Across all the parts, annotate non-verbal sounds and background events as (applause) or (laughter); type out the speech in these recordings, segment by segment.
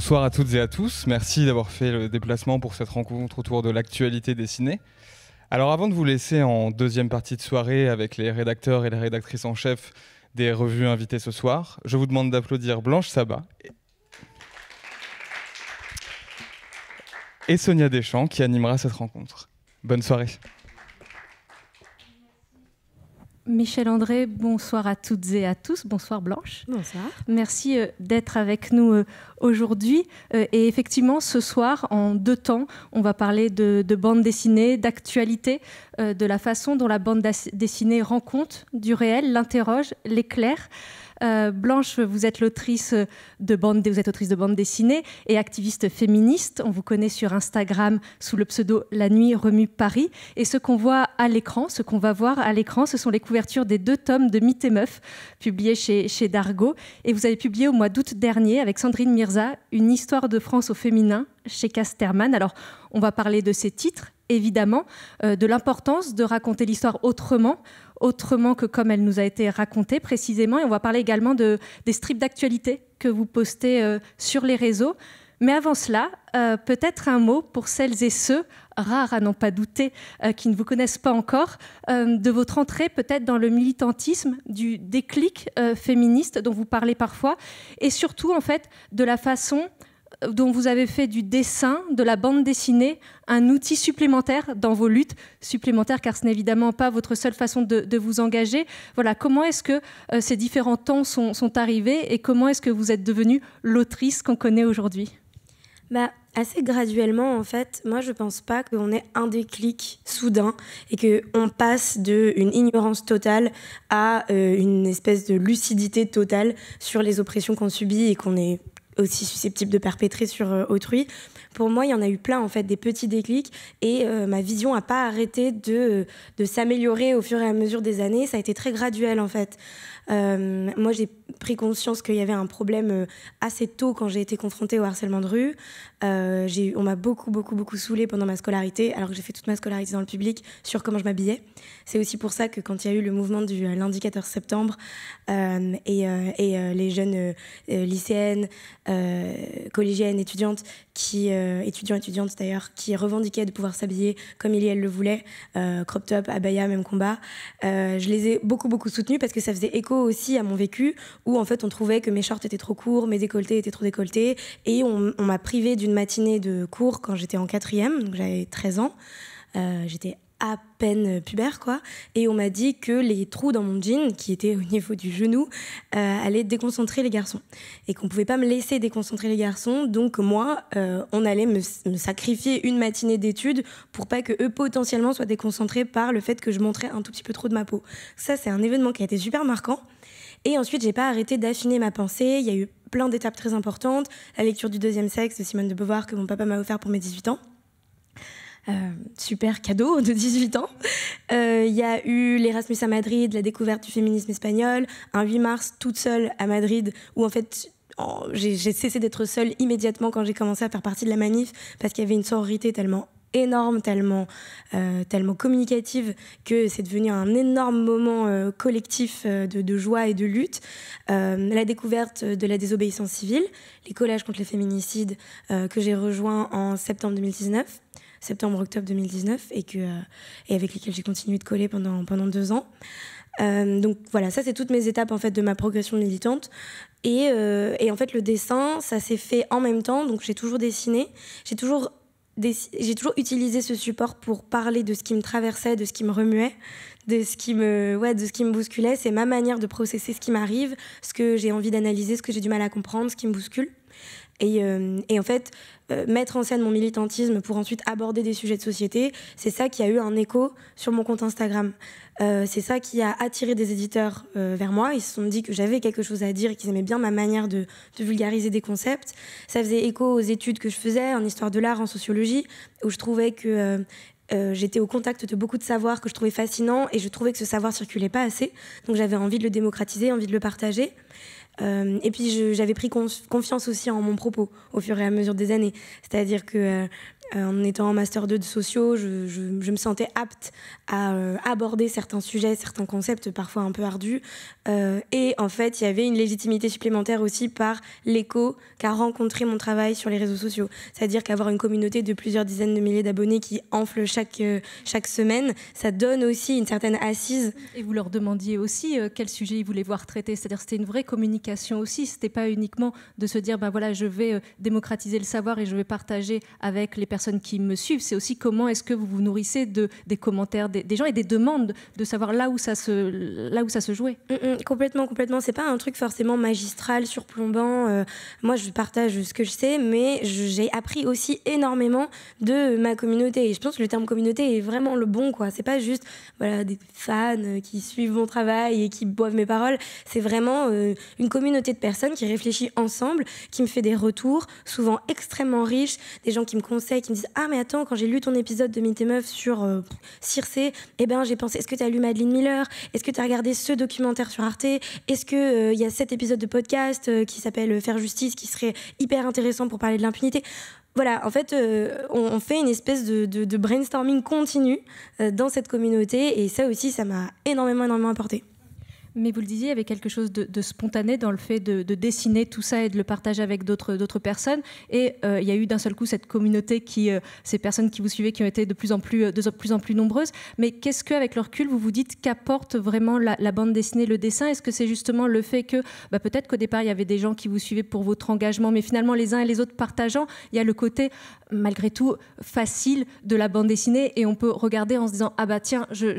Bonsoir à toutes et à tous. Merci d'avoir fait le déplacement pour cette rencontre autour de l'actualité dessinée. Alors avant de vous laisser en deuxième partie de soirée avec les rédacteurs et les rédactrices en chef des revues invitées ce soir, je vous demande d'applaudir Blanche Sabat et Sonia Deschamps qui animera cette rencontre. Bonne soirée. Michel André, bonsoir à toutes et à tous. Bonsoir Blanche. Bonsoir. Merci euh, d'être avec nous euh, aujourd'hui. Euh, et effectivement, ce soir, en deux temps, on va parler de, de bande dessinée, d'actualité, de la façon dont la bande dessinée rend compte du réel, l'interroge, l'éclaire. Euh, Blanche, vous êtes l'autrice de bande, vous dessinée et activiste féministe. On vous connaît sur Instagram sous le pseudo La Nuit remue Paris. Et ce qu'on voit à l'écran, ce qu'on va voir à l'écran, ce sont les couvertures des deux tomes de Mythe et Meuf, publiés chez, chez Dargo. Et vous avez publié au mois d'août dernier avec Sandrine Mirza une histoire de France au féminin chez Casterman. Alors, on va parler de ces titres, évidemment, euh, de l'importance de raconter l'histoire autrement, autrement que comme elle nous a été racontée précisément. Et on va parler également de, des strips d'actualité que vous postez euh, sur les réseaux. Mais avant cela, euh, peut-être un mot pour celles et ceux, rares à n'en pas douter, qui ne vous connaissent pas encore, de votre entrée peut-être dans le militantisme, du déclic féministe dont vous parlez parfois, et surtout en fait de la façon dont vous avez fait du dessin, de la bande dessinée, un outil supplémentaire dans vos luttes, supplémentaires, car ce n'est évidemment pas votre seule façon de, vous engager. Voilà, comment est-ce que euh, ces différents temps sont, arrivés et comment est-ce que vous êtes devenue l'autrice qu'on connaît aujourd'hui bah, assez graduellement en fait. Moi, je ne pense pas qu'on ait un déclic soudain et qu'on passe d'une ignorance totale à euh, une espèce de lucidité totale sur les oppressions qu'on subit et qu'on est aussi susceptible de perpétrer sur euh, autrui. Pour moi, il y en a eu plein, en fait, des petits déclics. Et euh, ma vision n'a pas arrêté de, s'améliorer au fur et à mesure des années. Ça a été très graduel, en fait. Euh, moi, j'ai pris conscience qu'il y avait un problème assez tôt quand j'ai été confrontée au harcèlement de rue. Euh, on m'a beaucoup, beaucoup, beaucoup saoulée pendant ma scolarité, alors que j'ai fait toute ma scolarité dans le public, sur comment je m'habillais. C'est aussi pour ça que quand il y a eu le mouvement du euh, lundi 14 septembre euh, et, les jeunes lycéennes, collégiennes, étudiantes, qui, étudiants, étudiantes d'ailleurs, qui revendiquaient de pouvoir s'habiller comme il et elle le voulaient, crop top, abaya, même combat, je les ai beaucoup, beaucoup soutenues parce que ça faisait écho aussi à mon vécu où en fait on trouvait que mes shorts étaient trop courts, mes décolletés étaient trop décolletés et on, on m'a privé d'une matinée de cours quand j'étais en quatrième, j'avais 13 ans. Euh, j'étais à peine pubère, quoi. Et on m'a dit que les trous dans mon jean, qui étaient au niveau du genou, euh, allaient déconcentrer les garçons. Et qu'on pouvait pas me laisser déconcentrer les garçons. Donc, moi, euh, on allait me, me, sacrifier une matinée d'études pour pas que eux potentiellement soient déconcentrés par le fait que je montrais un tout petit peu trop de ma peau. Ça, c'est un événement qui a été super marquant. Et ensuite, j'ai pas arrêté d'affiner ma pensée. Il y a eu plein d'étapes très importantes. La lecture du deuxième sexe de Simone de Beauvoir que mon papa m'a offert pour mes 18 ans. Euh, super cadeau (laughs) de 18 ans. Euh, il y a eu l'Erasmus à Madrid, la découverte du féminisme espagnol, un 8 mars toute seule à Madrid, où en fait j'ai cessé d'être seule immédiatement quand j'ai commencé à faire partie de la manif, parce qu'il y avait une sororité tellement énorme, tellement, euh, tellement communicative que c'est devenu un énorme moment euh, collectif euh, de, de, joie et de lutte. la découverte de la désobéissance civile, les collages contre les féminicides que j'ai rejoint en septembre 2019, septembre-octobre 2019 et, que, et avec lesquels j'ai continué de coller pendant, pendant deux ans. donc voilà, ça c'est toutes mes étapes en fait de ma progression militante. Et, et en fait le dessin, ça s'est fait en même temps, donc j'ai toujours dessiné, j'ai toujours j'ai toujours utilisé ce support pour parler de ce qui me traversait, de ce qui me remuait, de ce qui me, ouais, de ce qui me bousculait. C'est ma manière de processer ce qui m'arrive, ce que j'ai envie d'analyser, ce que j'ai du mal à comprendre, ce qui me bouscule. Euh, et, en fait, euh, mettre en scène mon militantisme pour ensuite aborder des sujets de société, c'est ça qui a eu un écho sur mon compte Instagram. Euh, c'est ça qui a attiré des éditeurs vers moi. Ils se sont dit que j'avais quelque chose à dire et qu'ils aimaient bien ma manière de, vulgariser des concepts. Ça faisait écho aux études que je faisais en histoire de l'art, en sociologie, où je trouvais que j'étais au contact de beaucoup de savoirs que je trouvais fascinants et je trouvais que ce savoir circulait pas assez. Donc j'avais envie de le démocratiser, envie de le partager. Euh, et puis j'avais pris confiance aussi en mon propos au fur et à mesure des années. C'est-à-dire que euh, en étant en master 2 de sociaux, je, me sentais apte à euh, aborder certains sujets, certains concepts parfois un peu ardus. et en fait, il y avait une légitimité supplémentaire aussi par l'écho qu'a rencontré mon travail sur les réseaux sociaux. C'est-à-dire qu'avoir une communauté de plusieurs dizaines de milliers d'abonnés qui enfle chaque, chaque semaine, ça donne aussi une certaine assise. Et vous leur demandiez aussi quel sujet ils voulaient voir traiter. C'est-à-dire c'était une vraie communication aussi. C'était pas uniquement de se dire, ben voilà, je vais euh, démocratiser le savoir et je vais partager avec les personnes qui me suivent. C'est aussi comment est-ce que vous vous nourrissez de, des commentaires des, gens et des demandes de savoir là où ça se, là où ça se jouait. Mm, mm, complètement, complètement. C'est pas un truc forcément magistral, surplombant. Euh, moi, je partage ce que je sais, mais j'ai appris aussi énormément de ma communauté. Et je pense que le terme communauté est vraiment le bon, quoi. C'est pas juste voilà, des fans qui suivent mon travail et qui boivent mes paroles. C'est vraiment euh, une communauté communauté de personnes qui réfléchit ensemble, qui me fait des retours, souvent extrêmement riches, des gens qui me conseillent, qui me disent Ah, mais attends, quand j'ai lu ton épisode de Meet Meuf sur Circé, euh, Circe, eh ben, j'ai pensé Est-ce que tu as lu Madeleine Miller Est-ce que tu as regardé ce documentaire sur Arte Est-ce qu'il euh, il y a cet épisode de podcast euh, qui s'appelle Faire justice qui serait hyper intéressant pour parler de l'impunité voilà, en fait, on, fait une espèce de, brainstorming continu dans cette communauté et ça aussi, ça m'a énormément, énormément apporté. Mais vous le disiez, il y avait quelque chose de, spontané dans le fait de, dessiner tout ça et de le partager avec d'autres personnes. Et euh, il y a eu d'un seul coup cette communauté, qui, euh, ces personnes qui vous suivaient, qui ont été de plus en plus, euh, nombreuses. Mais qu'est-ce qu'avec avec le recul, vous vous dites qu'apporte vraiment la, bande dessinée, le dessin Est-ce que c'est justement le fait que bah, peut-être qu'au départ, il y avait des gens qui vous suivaient pour votre engagement, mais finalement, les uns et les autres partageant, il y a le côté malgré tout facile de la bande dessinée et on peut regarder en se disant ah bah tiens je,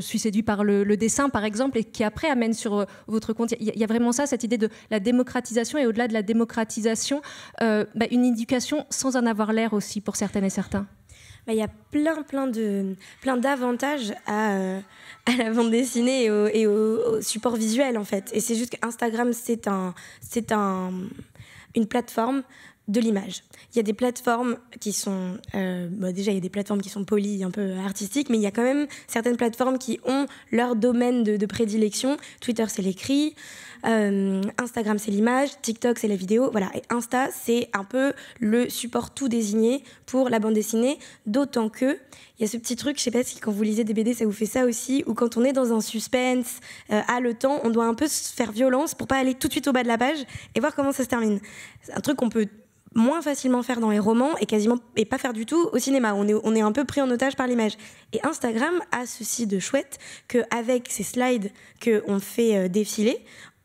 suis séduit par le, dessin par exemple et qui après amène sur euh, votre compte il y, a vraiment ça cette idée de la démocratisation et au-delà de la démocratisation euh, bah, une éducation sans en avoir l'air aussi pour certaines et certains bah, il y a plein, plein, de, plein d'avantages à, euh, la bande dessinée et au, support visuel, en fait. Et c'est juste qu'Instagram, c'est, un, c'est un, une plateforme de l'image. Il y a des plateformes qui sont, euh, bah, déjà il y a des plateformes qui sont polies, un peu artistiques, mais il y a quand même certaines plateformes qui ont leur domaine de, prédilection. Twitter c'est l'écrit, euh, Instagram c'est l'image, TikTok c'est la vidéo, voilà. Et Insta c'est un peu le support tout désigné pour la bande dessinée, d'autant que il y a ce petit truc, je sais pas si quand vous lisez des BD ça vous fait ça aussi, ou quand on est dans un suspense, euh, à le temps, on doit un peu se faire violence pour pas aller tout de suite au bas de la page et voir comment ça se termine. C'est un truc qu'on peut moins facilement faire dans les romans et quasiment et pas faire du tout au cinéma. On est, on est un peu pris en otage par l'image. Et Instagram a ceci de chouette qu'avec ces slides qu'on fait euh, défiler,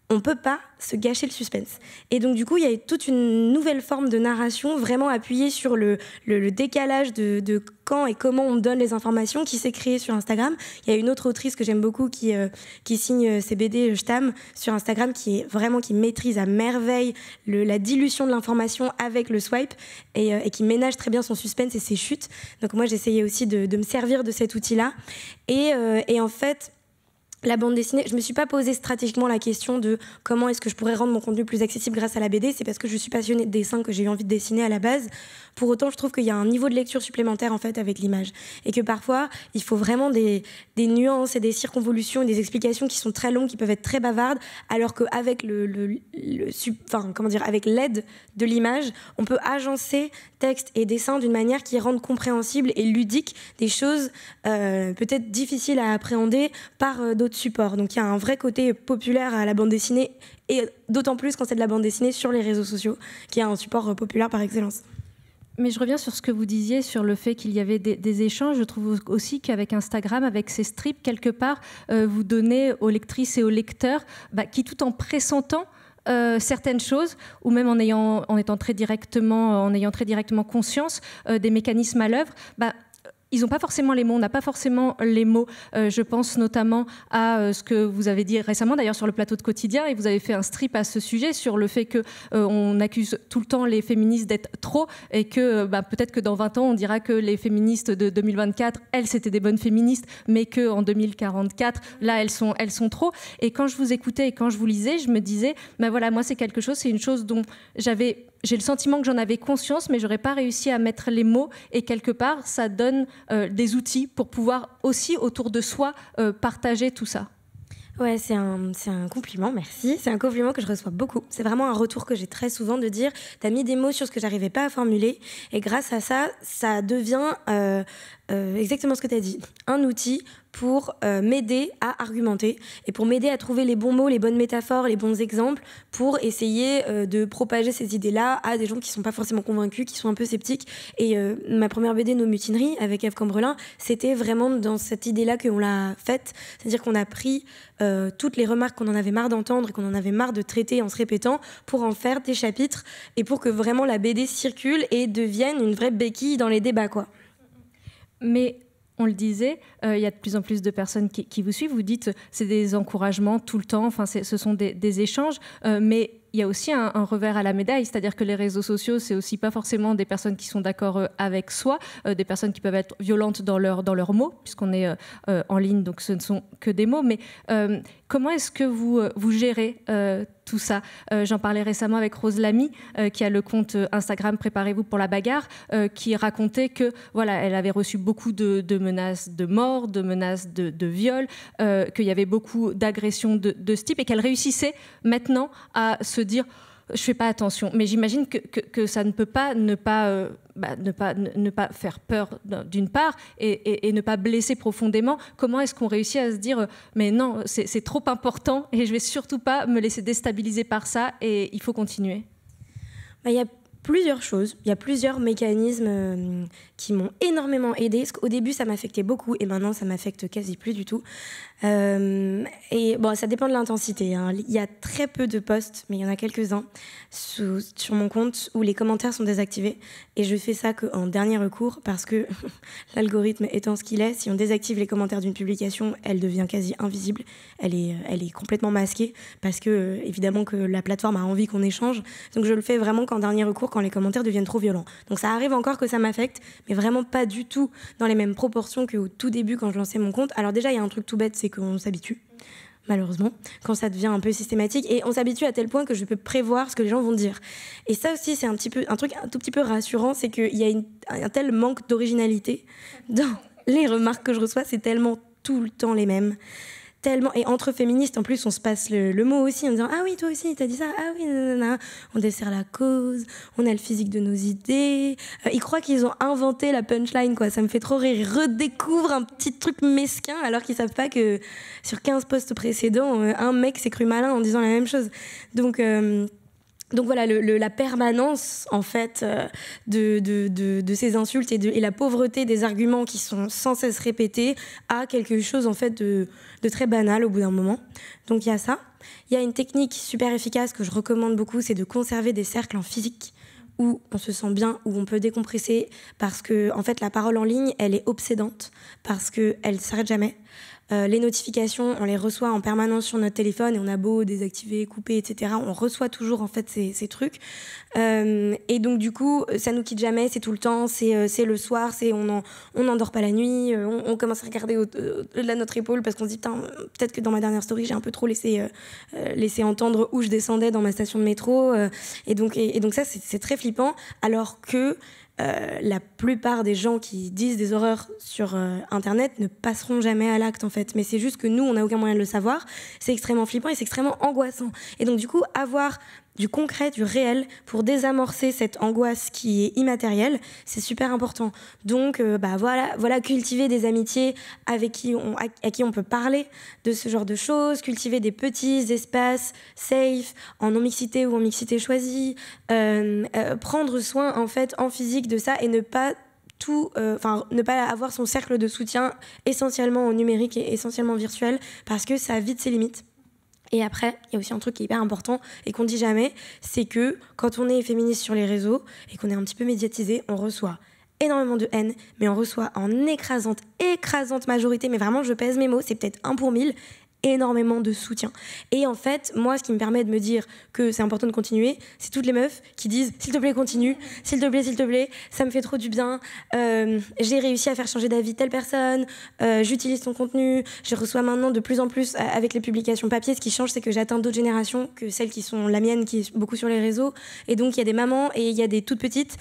on peut pas se gâcher le suspense. Et donc du coup, il y a toute une nouvelle forme de narration vraiment appuyée sur le, décalage de, quand et comment on donne les informations qui s'est créée sur Instagram. Il y a une autre autrice que j'aime beaucoup qui, euh, signe euh, ses BD euh, Stam sur Instagram qui vraiment qui maîtrise à merveille la dilution de l'information avec le swipe et, qui ménage très bien son suspense et ses chutes. Donc moi, j'essayais aussi de, me servir de cet outil-là. et en fait, la bande dessinée, je me suis pas posé stratégiquement la question de comment est-ce que je pourrais rendre mon contenu plus accessible grâce à la BD. C'est parce que je suis passionnée de dessin que j'ai eu envie de dessiner à la base. Pour autant, je trouve qu'il y a un niveau de lecture supplémentaire en fait avec l'image et que parfois il faut vraiment des, nuances et des circonvolutions et des explications qui sont très longues, qui peuvent être très bavardes, alors qu'avec le, le, comment dire, avec l'aide de l'image, on peut agencer texte et dessin d'une manière qui rende compréhensible et ludique des choses euh, peut-être difficiles à appréhender par euh, d'autres de support Donc il y a un vrai côté populaire à la bande dessinée, et d'autant plus quand c'est de la bande dessinée sur les réseaux sociaux, qui est un support euh, populaire par excellence. Mais je reviens sur ce que vous disiez, sur le fait qu'il y avait des, échanges. Je trouve aussi qu'avec Instagram, avec ces strips, quelque part, euh, vous donnez aux lectrices et aux lecteurs, bah, qui tout en pressentant euh, certaines choses, ou même en, ayant, en étant très directement, en ayant très directement conscience des mécanismes à l'œuvre, bah, ils n'ont pas forcément les mots, on n'a pas forcément les mots. Euh, je pense notamment à euh, ce que vous avez dit récemment, d'ailleurs sur le plateau de quotidien, et vous avez fait un strip à ce sujet sur le fait qu'on euh, accuse tout le temps les féministes d'être trop, et que bah, peut-être que dans 20 ans on dira que les féministes de 2024, elles c'était des bonnes féministes, mais que en 2044, là elles sont elles sont trop. Et quand je vous écoutais et quand je vous lisais, je me disais, ben voilà, moi c'est quelque chose, c'est une chose dont j'avais j'ai le sentiment que j'en avais conscience, mais j'aurais pas réussi à mettre les mots. Et quelque part, ça donne euh, des outils pour pouvoir aussi autour de soi euh, partager tout ça. Ouais, c'est un, compliment, merci. C'est un compliment que je reçois beaucoup. C'est vraiment un retour que j'ai très souvent de dire Tu as mis des mots sur ce que j'arrivais pas à formuler, et grâce à ça, ça devient euh, exactement ce que tu as dit, un outil pour euh, m'aider à argumenter et pour m'aider à trouver les bons mots, les bonnes métaphores, les bons exemples pour essayer euh, de propager ces idées-là à des gens qui ne sont pas forcément convaincus, qui sont un peu sceptiques. Et euh, ma première BD, Nos mutineries, avec Eve Cambrelin, c'était vraiment dans cette idée-là qu'on l'a faite. C'est-à-dire qu'on a pris toutes les remarques qu'on en avait marre d'entendre qu'on en avait marre de traiter en se répétant pour en faire des chapitres et pour que vraiment la BD circule et devienne une vraie béquille dans les débats, quoi. Mais on le disait, euh, il y a de plus en plus de personnes qui, vous suivent. Vous dites, c'est des encouragements tout le temps, enfin, ce sont des, échanges, euh, mais il y a aussi un, revers à la médaille, c'est-à-dire que les réseaux sociaux, c'est aussi pas forcément des personnes qui sont d'accord euh, avec soi, des personnes qui peuvent être violentes dans, dans leurs mots, puisqu'on est en ligne, donc ce ne sont que des mots, mais Comment est-ce que vous, euh, vous gérez euh, tout ça euh, J'en parlais récemment avec Rose Lamy, qui a le compte Instagram Préparez-vous pour la bagarre, qui racontait que voilà, elle avait reçu beaucoup de, menaces de mort, de menaces de, viol, qu'il y avait beaucoup d'agressions de, de ce type et qu'elle réussissait maintenant à se dire je fais pas attention. Mais j'imagine que, ça ne peut pas ne pas, euh, bah, ne pas, ne, pas faire peur d'une part et, ne pas blesser profondément. Comment est-ce qu'on réussit à se dire euh, mais non, c'est trop important et je vais surtout pas me laisser déstabiliser par ça et il faut continuer. Bah, il y a plusieurs choses, il y a plusieurs mécanismes euh, qui m'ont énormément aidé. Au début, ça m'affectait beaucoup et maintenant, ça m'affecte quasi plus du tout. Euh, et bon, ça dépend de l'intensité. Hein. Il y a très peu de posts, mais il y en a quelques-uns sur mon compte où les commentaires sont désactivés. Et je fais ça qu'en dernier recours parce que (laughs) l'algorithme étant ce qu'il est, si on désactive les commentaires d'une publication, elle devient quasi invisible. Elle est, elle est complètement masquée parce que, euh, évidemment, que la plateforme a envie qu'on échange. Donc, je le fais vraiment qu'en dernier recours quand les commentaires deviennent trop violents. Donc, ça arrive encore que ça m'affecte, mais vraiment pas du tout dans les mêmes proportions qu'au tout début quand je lançais mon compte. Alors déjà, il y a un truc tout bête, c'est qu'on s'habitue malheureusement, quand ça devient un peu systématique. Et on s'habitue à tel point que je peux prévoir ce que les gens vont dire. Et ça aussi, c'est un, petit peu, un truc un tout petit peu rassurant, c'est qu'il y a un tel manque d'originalité dans les remarques que je reçois, c'est tellement tout le temps les mêmes. Et entre féministes, en plus, on se passe le, mot aussi en disant Ah oui, toi aussi, t'as dit ça, ah oui, On dessert la cause, on a le physique de nos idées. Euh, ils croient qu'ils ont inventé la punchline, quoi. Ça me fait trop rire. Ils redécouvrent un petit truc mesquin alors qu'ils savent pas que sur 15 postes précédents, euh, un mec s'est cru malin en disant la même chose. Donc. Euh, donc voilà, la permanence en fait euh, de, ces insultes et, la pauvreté des arguments qui sont sans cesse répétés a quelque chose en fait de, très banal au bout d'un moment. Donc il y a ça. Il y a une technique super efficace que je recommande beaucoup, c'est de conserver des cercles en physique où on se sent bien, où on peut décompresser, parce que en fait la parole en ligne, elle est obsédante, parce qu'elle ne s'arrête jamais. Euh, les notifications, on les reçoit en permanence sur notre téléphone et on a beau désactiver, couper, etc. On reçoit toujours en fait ces, trucs. Euh, et donc du coup, ça nous quitte jamais, c'est tout le temps, c'est euh, le soir, c'est on n'endort on pas la nuit, on, commence à regarder au-delà de notre épaule parce qu'on se dit peut-être que dans ma dernière story, j'ai un peu trop laissé, entendre où je descendais dans ma station de métro. et, donc, et, donc ça, c'est très flippant. Alors que euh, la plupart des gens qui disent des horreurs sur euh, Internet ne passeront jamais à l'acte, en fait. Mais c'est juste que nous, on n'a aucun moyen de le savoir. C'est extrêmement flippant et c'est extrêmement angoissant. Et donc, du coup, avoir du concret, du réel, pour désamorcer cette angoisse qui est immatérielle, c'est super important. Donc, euh, bah, voilà, cultiver des amitiés avec qui on, à, qui on peut parler de ce genre de choses, cultiver des petits espaces safe, en non-mixité ou en mixité choisie, euh, euh, prendre soin en fait en physique de ça et ne pas tout, enfin ne pas avoir son cercle de soutien essentiellement au numérique et essentiellement virtuel parce que ça vide ses limites. Et après, il y a aussi un truc qui est hyper important et qu'on dit jamais, c'est que quand on est féministe sur les réseaux et qu'on est un petit peu médiatisé, on reçoit énormément de haine, mais on reçoit en écrasante, écrasante majorité, mais vraiment je pèse mes mots, c'est peut-être un pour mille, énormément de soutien. Et en fait, moi, ce qui me permet de me dire que c'est important de continuer, c'est toutes les meufs qui disent s'il te plaît, continue, s'il te plaît, s'il te plaît, ça me fait trop du bien, euh, j'ai réussi à faire changer d'avis telle personne, euh, j'utilise ton contenu, je reçois maintenant de plus en plus euh, avec les publications papier. Ce qui change, c'est que j'atteins d'autres générations que celles qui sont la mienne, qui est beaucoup sur les réseaux. Et donc, il y a des mamans et il y a des toutes petites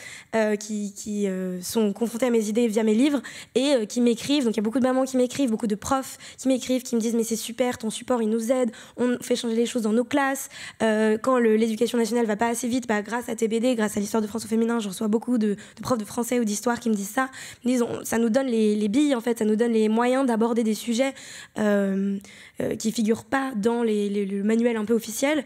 qui, qui sont confrontées à mes idées via mes livres et qui m'écrivent. Donc, il y a beaucoup de mamans qui m'écrivent, beaucoup de profs qui m'écrivent, qui me disent mais c'est super ton support, il nous aide. on fait changer les choses dans nos classes. Euh, quand l'éducation nationale va pas assez vite, bah, grâce à TBD, grâce à l'histoire de France au féminin, je reçois beaucoup de, profs de français ou d'histoire qui me disent ça. Disons, ça nous donne les, billes, en fait, ça nous donne les moyens d'aborder des sujets euh, euh qui figurent pas dans les, le manuel un peu officiel.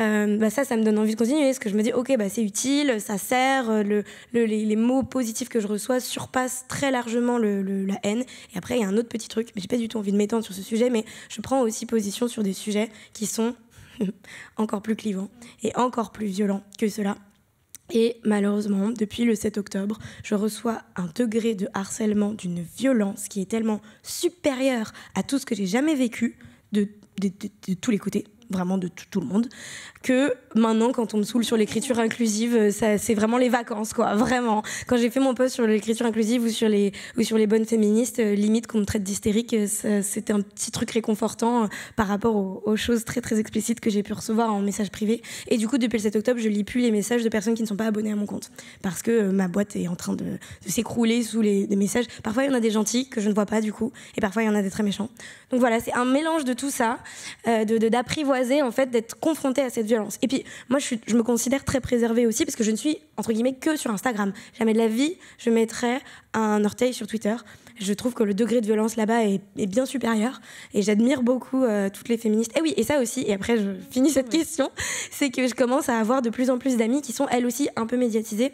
Euh, bah, ça, ça me donne envie de continuer, parce que je me dis, ok, bah, c'est utile, ça sert, le, les, mots positifs que je reçois surpassent très largement la haine. Et après, il y a un autre petit truc, mais j'ai pas du tout envie de m'étendre sur ce sujet, mais je prends aussi position sur des sujets qui sont (laughs) encore plus clivants et encore plus violents que cela. Et malheureusement, depuis le 7 octobre, je reçois un degré de harcèlement d'une violence qui est tellement supérieure à tout ce que j'ai jamais vécu de tous les côtés vraiment de tout, le monde, que maintenant, quand on me saoule sur l'écriture inclusive, euh, c'est vraiment les vacances, quoi, vraiment. Quand j'ai fait mon post sur l'écriture inclusive ou sur les, ou sur les bonnes féministes, euh, limite qu'on me traite d'hystérique, euh, c'était un petit truc réconfortant par rapport aux, choses très très explicites que j'ai pu recevoir en message privé. Et du coup, depuis le 7 octobre, je lis plus les messages de personnes qui ne sont pas abonnées à mon compte, parce que ma boîte est en train de, s'écrouler sous les, messages. Parfois, il y en a des gentils que je ne vois pas du coup, et parfois, il y en a des très méchants. Donc voilà, c'est un mélange de tout ça, euh, de d'apprivoiser en fait d'être confrontée à cette violence. Et puis moi je, me considère très préservée aussi parce que je ne suis entre guillemets que sur Instagram. Jamais de la vie je mettrais un orteil sur Twitter. Je trouve que le degré de violence là-bas est, bien supérieur et j'admire beaucoup euh, toutes les féministes. Et oui, et ça aussi, et après je finis cette question, c'est que je commence à avoir de plus en plus d'amis qui sont elles aussi un peu médiatisées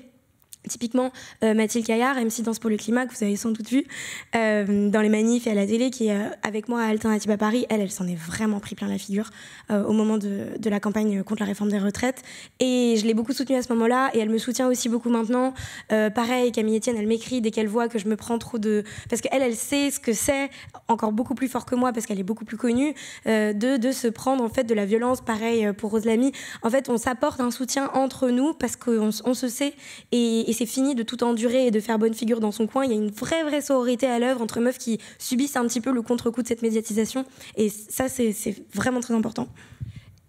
Typiquement, euh, Mathilde Caillard, MC Danse pour le Climat, que vous avez sans doute vu euh, dans les manifs et à la télé, qui est euh, avec moi à Alternative à Paris, elle, elle s'en est vraiment pris plein la figure au moment de, la campagne contre la réforme des retraites. Et je l'ai beaucoup soutenue à ce moment-là et elle me soutient aussi beaucoup maintenant. pareil, Camille Etienne, elle m'écrit dès qu'elle voit que je me prends trop de... Parce qu'elle, elle sait ce que c'est, encore beaucoup plus fort que moi, parce qu'elle est beaucoup plus connue, de, de se prendre en fait de la violence. Pareil pour Rose Lamy. En fait, on s'apporte un soutien entre nous parce qu'on on se sait. Et, et c'est fini de tout endurer et de faire bonne figure dans son coin. Il y a une vraie, vraie sororité à l'œuvre entre meufs qui subissent un petit peu le contre-coup de cette médiatisation. Et ça, c'est vraiment très important.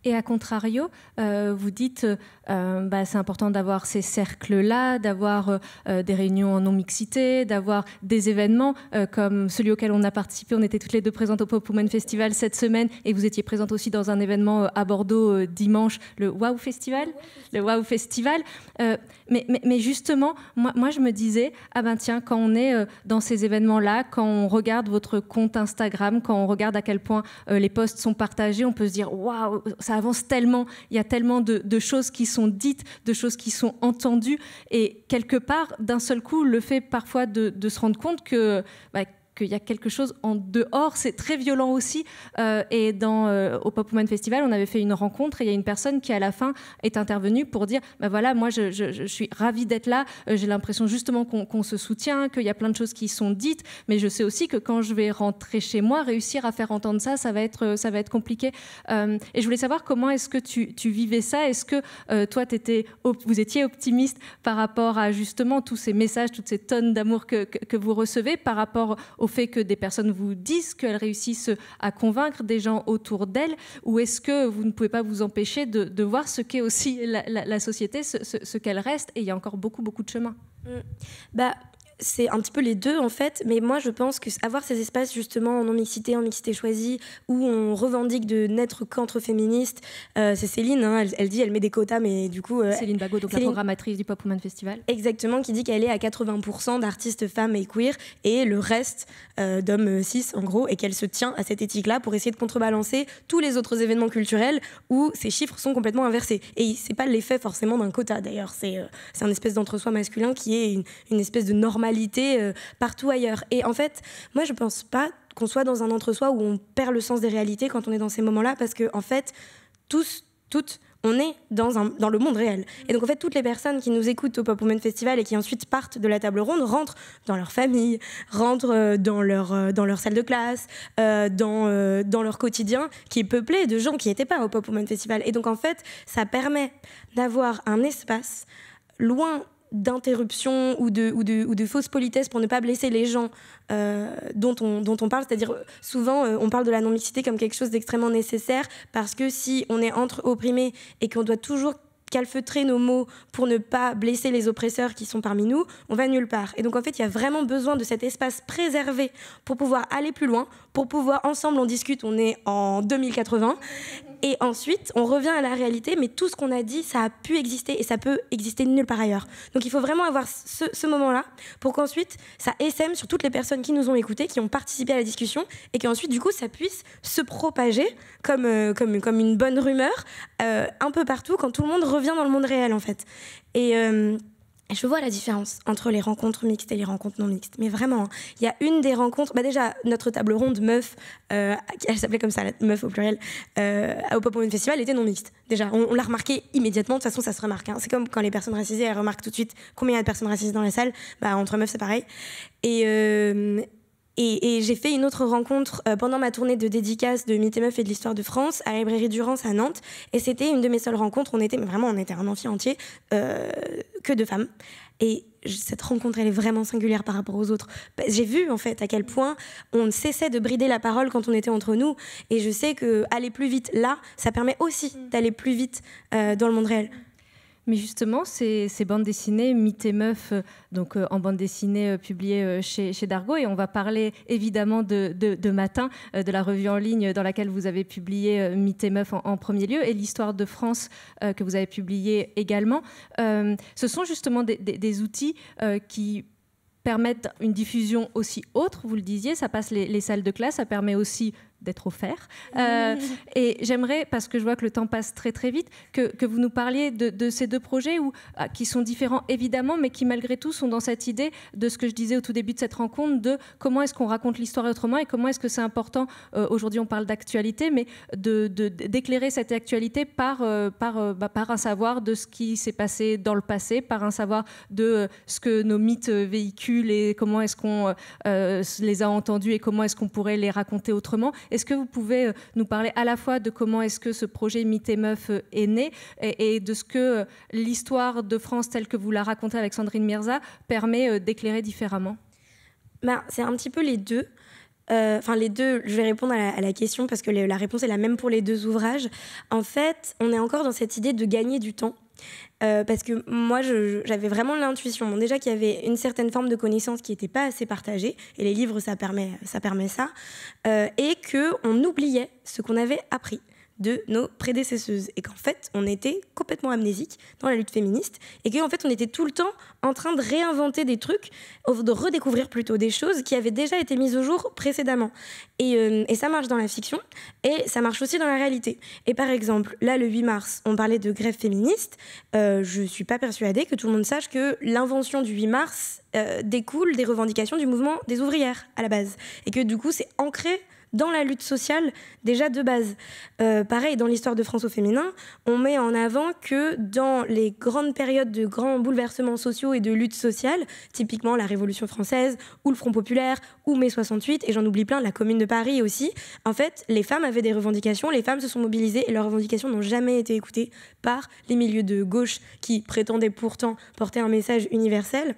Et à contrario, euh, vous dites, euh, bah, c'est important d'avoir ces cercles-là, d'avoir euh, des réunions en non-mixité, d'avoir des événements comme celui auquel on a participé. On était toutes les deux présentes au Pop Woman Festival cette semaine et vous étiez présente aussi dans un événement à Bordeaux dimanche, le Wow Festival. Le Wow Festival. Mais, justement, moi, je me disais, ah ben tiens, quand on est euh, dans ces événements-là, quand on regarde votre compte Instagram, quand on regarde à quel point euh, les posts sont partagés, on peut se dire, waouh, ça avance tellement, il y a tellement de, choses qui sont dites, de choses qui sont entendues. Et quelque part, d'un seul coup, le fait parfois de, se rendre compte que... Bah, qu'il y a quelque chose en dehors. C'est très violent aussi. Euh, et dans, euh, au Pop Woman Festival, on avait fait une rencontre et il y a une personne qui, à la fin, est intervenue pour dire Ben voilà, moi, je, suis ravie d'être là. Euh, j'ai l'impression justement qu'on se soutient, qu'il y a plein de choses qui sont dites. Mais je sais aussi que quand je vais rentrer chez moi, réussir à faire entendre ça, ça va être, ça va être compliqué. et je voulais savoir comment est-ce que tu, vivais ça Est-ce que toi, étais, vous étiez optimiste par rapport à justement tous ces messages, toutes ces tonnes d'amour que, que vous recevez par rapport au fait que des personnes vous disent qu'elles réussissent à convaincre des gens autour d'elles Ou est-ce que vous ne pouvez pas vous empêcher de, voir ce qu'est aussi la, société, ce, qu'elle reste Et il y a encore beaucoup, beaucoup de chemin. Bah, c'est un petit peu les deux en fait, mais moi je pense que avoir ces espaces justement en non-mixité, en mixité choisie, où on revendique de n'être qu'entre féministes, euh, c'est Céline, hein. elle, dit, elle met des quotas, mais du coup. Euh, Céline Bagot, donc la programmatrice du Pop Woman Festival. Exactement, qui dit qu'elle est à 80% d'artistes femmes et queer et le reste euh, d'hommes cis en gros, et qu'elle se tient à cette éthique-là pour essayer de contrebalancer tous les autres événements culturels où ces chiffres sont complètement inversés. Et c'est pas l'effet forcément d'un quota d'ailleurs, c'est un espèce d'entre-soi masculin qui est une, une espèce de normalité euh, partout ailleurs. Et en fait, moi, je pense pas qu'on soit dans un entre-soi où on perd le sens des réalités quand on est dans ces moments-là, parce que en fait, tous, toutes, on est dans, un, dans le monde réel. Et donc, en fait, toutes les personnes qui nous écoutent au Pop Women Festival et qui ensuite partent de la table ronde rentrent dans leur famille, rentrent euh, dans leur, euh, dans leur salle de classe, dans, dans leur quotidien qui est peuplé de gens qui n'étaient pas au Pop Women Festival. Et donc, en fait, ça permet d'avoir un espace loin d'interruption ou de, ou, de, fausses politesses pour ne pas blesser les gens euh, dont, on, parle. C'est-à-dire, souvent, euh, on parle de la non-mixité comme quelque chose d'extrêmement nécessaire parce que si on est entre opprimés et qu'on doit toujours calfeutrer nos mots pour ne pas blesser les oppresseurs qui sont parmi nous, on va nulle part. Et donc en fait, il y a vraiment besoin de cet espace préservé pour pouvoir aller plus loin, pour pouvoir ensemble on discute, on est en 2080 et ensuite, on revient à la réalité, mais tout ce qu'on a dit, ça a pu exister et ça peut exister nulle part ailleurs. Donc il faut vraiment avoir ce, moment-là pour qu'ensuite, ça SM sur toutes les personnes qui nous ont écoutés, qui ont participé à la discussion, et qu'ensuite, du coup, ça puisse se propager comme, euh, comme, comme une bonne rumeur euh, un peu partout quand tout le monde revient revient dans le monde réel, en fait. Et. Euh, je vois la différence entre les rencontres mixtes et les rencontres non mixtes. Mais vraiment, hein, il y a une des rencontres. Bah déjà, notre table ronde meuf, euh, elle s'appelait comme ça, la meuf au pluriel, euh, au Pop Festival, était non mixte. Déjà, on, l'a remarqué immédiatement. De toute façon, ça se remarque. Hein. C'est comme quand les personnes racisées, elles remarquent tout de suite combien il y a de personnes racisées dans la salle. Bah, entre meufs, c'est pareil. Et, euh, et, j'ai fait une autre rencontre euh, pendant ma tournée de dédicace de Mythe et Meuf et de l'Histoire de France à la librairie Durance à Nantes. Et c'était une de mes seules rencontres. On était, vraiment, on était un amphi entier, euh, que de femmes. Et cette rencontre, elle est vraiment singulière par rapport aux autres. Bah, j'ai vu, en fait, à quel point on cessait de brider la parole quand on était entre nous. Et je sais que aller plus vite là, ça permet aussi mm. d'aller plus vite euh, dans le monde réel. Mais justement, ces, ces bandes dessinées, Mythes et meuf euh, donc euh, en bande dessinée euh, publiée chez, chez, Dargo, et on va parler évidemment de, Matin, de la revue en ligne dans laquelle vous avez publié Mythes et meuf en, premier lieu, et l'Histoire de France que vous avez publiée également. ce sont justement des, outils qui permettent une diffusion aussi autre, vous le disiez, ça passe les salles de classe, ça permet aussi d'être offert. Euh, et j'aimerais, parce que je vois que le temps passe très très vite, que, que vous nous parliez de, de, ces deux projets ou ah, qui sont différents évidemment, mais qui malgré tout sont dans cette idée de ce que je disais au tout début de cette rencontre, de comment est-ce qu'on raconte l'histoire autrement et comment est-ce que c'est important, euh, aujourd'hui on parle d'actualité, mais d'éclairer de, d'éclairer cette actualité par, euh, par, bah, par un savoir de ce qui s'est passé dans le passé, par un savoir de ce que nos mythes véhiculent et comment est-ce qu'on les a entendus et comment est-ce qu'on pourrait les raconter autrement est-ce que vous pouvez euh, nous parler à la fois de comment est-ce que ce projet Mythe et Meuf est né et, de ce que euh, l'histoire de France telle que vous la racontez avec Sandrine Mirza permet euh, d'éclairer différemment bah, C'est un petit peu les deux enfin les deux, je vais répondre à la, question parce que la réponse est la même pour les deux ouvrages. En fait, on est encore dans cette idée de gagner du temps. Euh, parce que moi, j'avais vraiment l'intuition. déjà qu'il y avait une certaine forme de connaissance qui n'était pas assez partagée, et les livres, ça permet ça. Permet ça euh, et qu'on oubliait ce qu'on avait appris de nos prédécesseuses et qu'en fait on était complètement amnésique dans la lutte féministe et qu'en fait on était tout le temps en train de réinventer des trucs, de redécouvrir plutôt des choses qui avaient déjà été mises au jour précédemment. Euh, et, ça marche dans la fiction et ça marche aussi dans la réalité. Et par exemple, là le 8 mars, on parlait de grève féministe, euh, je suis pas persuadée que tout le monde sache que l'invention du 8 mars euh, découle des revendications du mouvement des ouvrières à la base et que du coup c'est ancré dans la lutte sociale déjà de base. Euh, pareil, dans l'histoire de France au féminin, on met en avant que dans les grandes périodes de grands bouleversements sociaux et de lutte sociale, typiquement la Révolution française ou le Front populaire ou mai 68, et j'en oublie plein, la Commune de Paris aussi, en fait, les femmes avaient des revendications, les femmes se sont mobilisées et leurs revendications n'ont jamais été écoutées par les milieux de gauche qui prétendaient pourtant porter un message universel.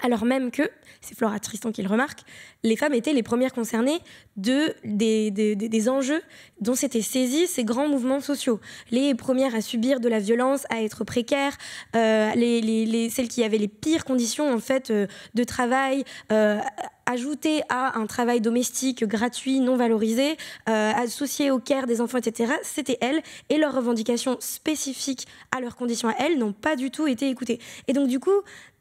Alors même que, c'est Flora Tristan qui le remarque, les femmes étaient les premières concernées de, des, enjeux dont s'étaient saisis ces grands mouvements sociaux. Les premières à subir de la violence, à être précaires, euh, les, celles qui avaient les pires conditions en fait euh, de travail. Euh, ajoutées ajouté à un travail domestique gratuit, non valorisé, associé au care des enfants, etc., c'était elles. Et leurs revendications spécifiques à leurs conditions à elles n'ont pas du tout été écoutées. Et donc, du coup,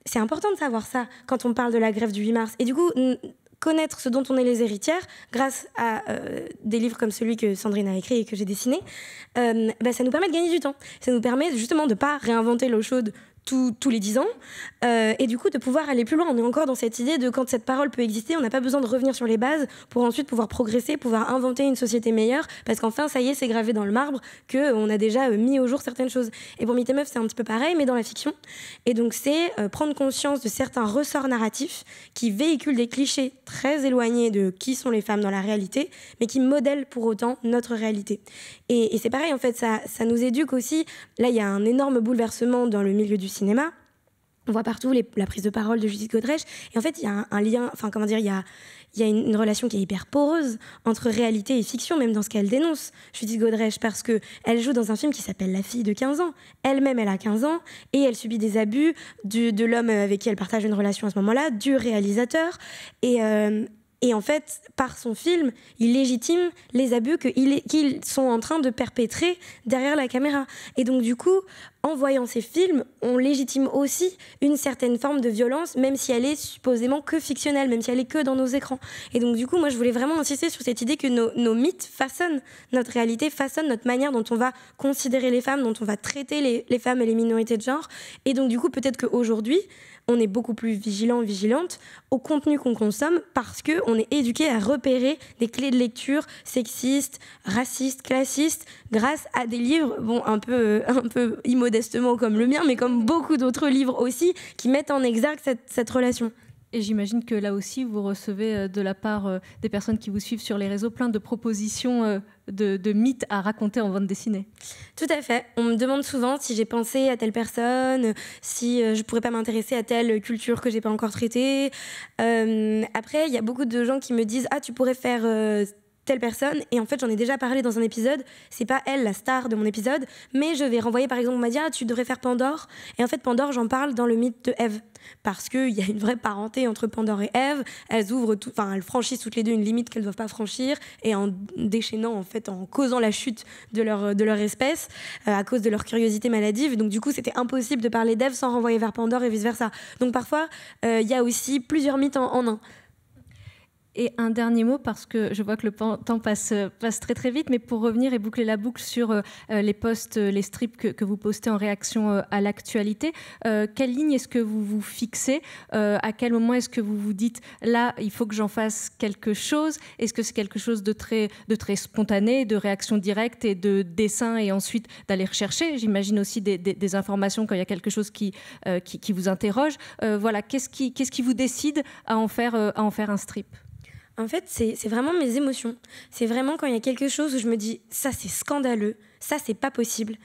c'est important de savoir ça quand on parle de la grève du 8 mars. Et du coup, connaître ce dont on est les héritières, grâce à euh, des livres comme celui que Sandrine a écrit et que j'ai dessiné, euh, bah, ça nous permet de gagner du temps. Ça nous permet justement de ne pas réinventer l'eau chaude tous les dix ans, euh, et du coup de pouvoir aller plus loin. On est encore dans cette idée de quand cette parole peut exister, on n'a pas besoin de revenir sur les bases pour ensuite pouvoir progresser, pouvoir inventer une société meilleure, parce qu'enfin, ça y est, c'est gravé dans le marbre qu'on euh, a déjà euh, mis au jour certaines choses. Et pour Meet Meuf, c'est un petit peu pareil, mais dans la fiction. Et donc, c'est prendre conscience de certains ressorts narratifs qui véhiculent des clichés très éloignés de qui sont les femmes dans la réalité, mais qui modèlent pour autant notre réalité. Et, et c'est pareil, en fait, ça, ça nous éduque aussi. Là, il y a un énorme bouleversement dans le milieu du cinéma. On voit partout la prise de parole de Judith Godrèche. Et en fait, il y a un, lien, enfin, comment dire, il y a, une, relation qui est hyper poreuse entre réalité et fiction, même dans ce qu'elle dénonce, Judith Godrèche, parce qu'elle joue dans un film qui s'appelle La fille de 15 ans. Elle-même, elle a 15 ans et elle subit des abus de l'homme avec qui elle partage une relation à ce moment-là, du réalisateur. Et, euh, et en fait, par son film, il légitime les abus qu'ils sont en train de perpétrer derrière la caméra. Et donc, du coup, en voyant ces films, on légitime aussi une certaine forme de violence, même si elle est supposément que fictionnelle, même si elle est que dans nos écrans. Et donc, du coup, moi, je voulais vraiment insister sur cette idée que nos, mythes façonnent notre réalité, façonnent notre manière dont on va considérer les femmes, dont on va traiter les, les femmes et les minorités de genre. Et donc, du coup, peut-être qu'aujourd'hui, on est beaucoup plus vigilant, vigilante au contenu qu'on consomme parce qu'on est éduqué à repérer des clés de lecture sexistes, racistes, classistes grâce à des livres, bon, un peu, euh, un peu immodestement comme le mien, mais comme beaucoup d'autres livres aussi, qui mettent en exergue cette relation. Et j'imagine que là aussi, vous recevez euh, de la part euh, des personnes qui vous suivent sur les réseaux plein de propositions euh, de, mythes à raconter en bande dessinée. Tout à fait. On me demande souvent si j'ai pensé à telle personne, si je pourrais pas m'intéresser à telle culture que j'ai pas encore traitée. après, il y a beaucoup de gens qui me disent Ah, tu pourrais faire personne. Et en fait, j'en ai déjà parlé dans un épisode. C'est pas elle la star de mon épisode, mais je vais renvoyer par exemple, Madia, tu devrais faire Pandore. Et en fait, Pandore, j'en parle dans le mythe de Eve parce qu'il y a une vraie parenté entre Pandore et Eve, Elles ouvrent, tout, enfin, elles franchissent toutes les deux une limite qu'elles doivent pas franchir et en déchaînant en fait, en causant la chute de leur de leur espèce euh, à cause de leur curiosité maladive. Donc du coup, c'était impossible de parler d'Eve sans renvoyer vers Pandore et vice versa. Donc parfois, euh, il y a aussi plusieurs mythes en un. Et un dernier mot, parce que je vois que le temps passe, passe très très vite, mais pour revenir et boucler la boucle sur euh, euh, les posts, euh, les strips que, vous postez en réaction à l'actualité, quelle ligne est-ce que vous vous fixez À quel moment est-ce que vous vous dites, là, il faut que j'en fasse quelque chose Est-ce que c'est quelque chose de très, de très spontané, de réaction directe et de dessin et ensuite d'aller rechercher J'imagine aussi des, informations quand il y a quelque chose qui, qui, vous interroge. voilà, qu'est-ce qui, qui vous décide à en faire, à en faire un strip en fait, c'est vraiment mes émotions. C'est vraiment quand il y a quelque chose où je me dis, ça c'est scandaleux, ça c'est pas possible.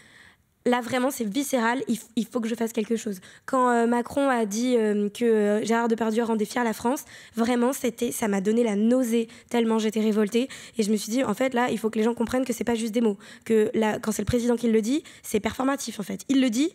Là, vraiment, c'est viscéral, il, faut que je fasse quelque chose. Quand euh, Macron a dit euh, que euh, Gérard Depardieu rendait fière la France, vraiment, c'était, ça m'a donné la nausée, tellement j'étais révoltée. Et je me suis dit, en fait, là, il faut que les gens comprennent que c'est pas juste des mots. Que quand c'est le président qui le dit, c'est performatif, en fait. Il le dit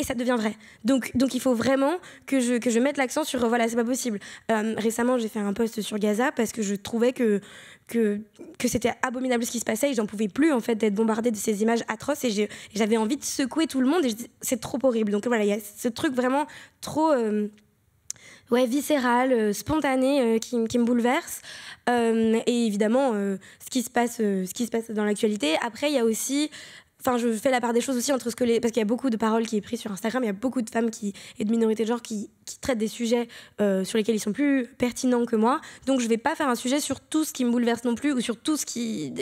et ça devient vrai. Donc, donc il faut vraiment que je, que je mette l'accent sur voilà, c'est pas possible. Euh, récemment, j'ai fait un post sur Gaza parce que je trouvais que, que, que c'était abominable ce qui se passait et j'en pouvais plus en fait d'être bombardée de ces images atroces et j'avais envie de secouer tout le monde et c'est trop horrible. Donc voilà, il y a ce truc vraiment trop. viscéral, euh, ouais, viscéral, euh, spontané, qui, me bouleverse. et évidemment, ce, qui se passe, ce qui se passe dans l'actualité. Après, il y a aussi Enfin, je fais la part des choses aussi entre ce que les. Parce qu'il y a beaucoup de paroles qui est prises sur Instagram, il y a beaucoup de femmes qui, et de minorités de genre qui, traitent des sujets euh, sur lesquels ils sont plus pertinents que moi. Donc, je ne vais pas faire un sujet sur tout ce qui me bouleverse non plus ou sur tout ce qui,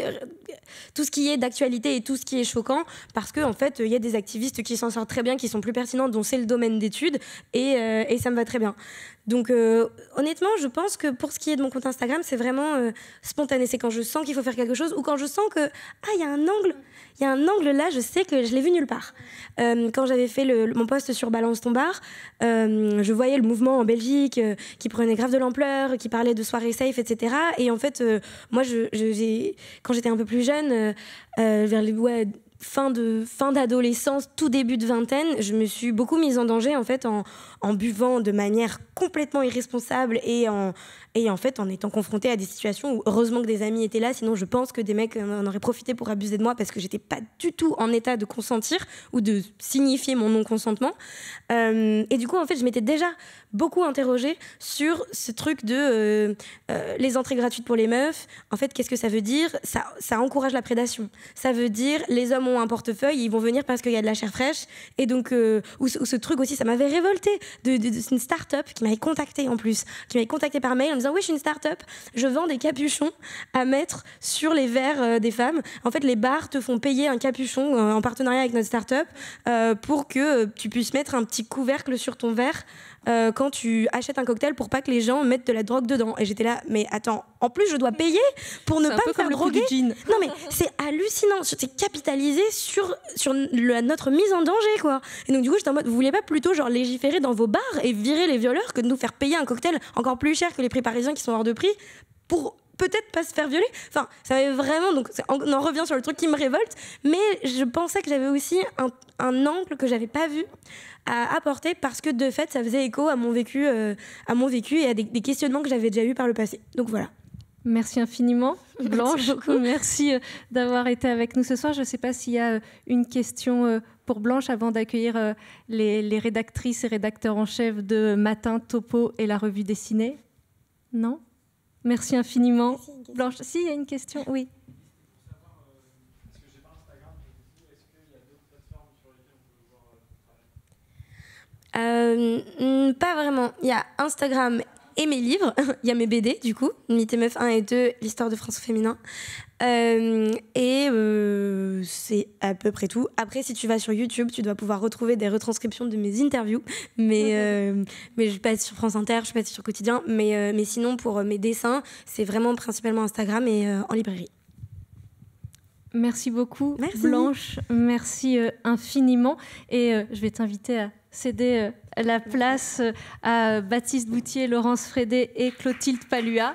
tout ce qui est d'actualité et tout ce qui est choquant. Parce qu'en en fait, il y a des activistes qui s'en sortent très bien, qui sont plus pertinents, dont c'est le domaine d'études. Et, euh, et ça me va très bien. Donc euh, honnêtement, je pense que pour ce qui est de mon compte Instagram, c'est vraiment euh, spontané. C'est quand je sens qu'il faut faire quelque chose ou quand je sens que ah il y a un angle, il y a un angle là, je sais que je l'ai vu nulle part. Euh, quand j'avais fait mon poste sur Balance ton bar, je voyais le mouvement en Belgique qui prenait grave de l'ampleur, qui parlait de soirée safe, etc. Et en fait, moi, je, quand j'étais un peu plus jeune, vers les fin de fin d'adolescence, tout début de vingtaine, je me suis beaucoup mise en danger en fait en, en buvant de manière complètement irresponsable et en, et en fait en étant confronté à des situations où heureusement que des amis étaient là, sinon je pense que des mecs euh, en auraient profité pour abuser de moi parce que j'étais pas du tout en état de consentir ou de signifier mon non-consentement. Euh, et du coup, en fait, je m'étais déjà beaucoup interrogée sur ce truc de euh, les entrées gratuites pour les meufs. En fait, qu'est-ce que ça veut dire ça, ça encourage la prédation. Ça veut dire les hommes ont un portefeuille, ils vont venir parce qu'il y a de la chair fraîche. Et donc, ce truc aussi, ça m'avait révolté de, une start-up qui m'avait contacté en plus, qui m'avait contacté par mail en me disant Oui, je suis une start-up, je vends des capuchons à mettre sur les verres euh, des femmes. En fait, les bars te font payer un capuchon euh, en partenariat avec notre start-up euh, pour que tu puisses mettre un petit couvercle sur ton verre euh, quand tu achètes un cocktail pour pas que les gens mettent de la drogue dedans. Et j'étais là, mais attends, en plus je dois payer pour ne pas me faire droguer. Non mais c'est hallucinant, c'est capitalisé sur, sur notre mise en danger quoi. Et donc du coup j'étais en mode, vous voulez pas plutôt genre légiférer dans vos bars et virer les violeurs que de nous faire payer un cocktail encore plus cher que les prix parisiens qui sont hors de prix pour peut-être pas se faire violer. Enfin, ça avait vraiment. Donc, on en revient sur le truc qui me révolte. Mais je pensais que j'avais aussi un, un, angle que j'avais pas vu à apporter parce que de fait, ça faisait écho à mon vécu, euh, à mon vécu et à des, questionnements que j'avais déjà eus par le passé. Donc voilà. Merci infiniment, (laughs) Blanche. (laughs) Merci, Merci euh, d'avoir été avec nous ce soir. Je ne sais pas s'il y a euh, une question pour Blanche avant d'accueillir les, rédactrices et rédacteurs en chef de Matin, Topo et la revue dessinée. Non Merci infiniment. Blanche, si, il y a une question, oui. Euh, mm, pas vraiment. Il y a Instagram et mes livres. (laughs) Il y a mes BD, du coup, Mythe et Meuf 1 et 2, l'histoire de France féminin. Euh, et euh, c'est à peu près tout. Après, si tu vas sur YouTube, tu dois pouvoir retrouver des retranscriptions de mes interviews. Mais, (laughs) mais je passe sur France Inter, je passe sur Quotidien. Mais, sinon, pour mes dessins, c'est vraiment principalement Instagram et en librairie. Merci beaucoup, Blanche. Merci infiniment. Et je vais t'inviter à céder euh, la place euh, à Baptiste Boutier, Laurence Frédé et Clotilde Palua.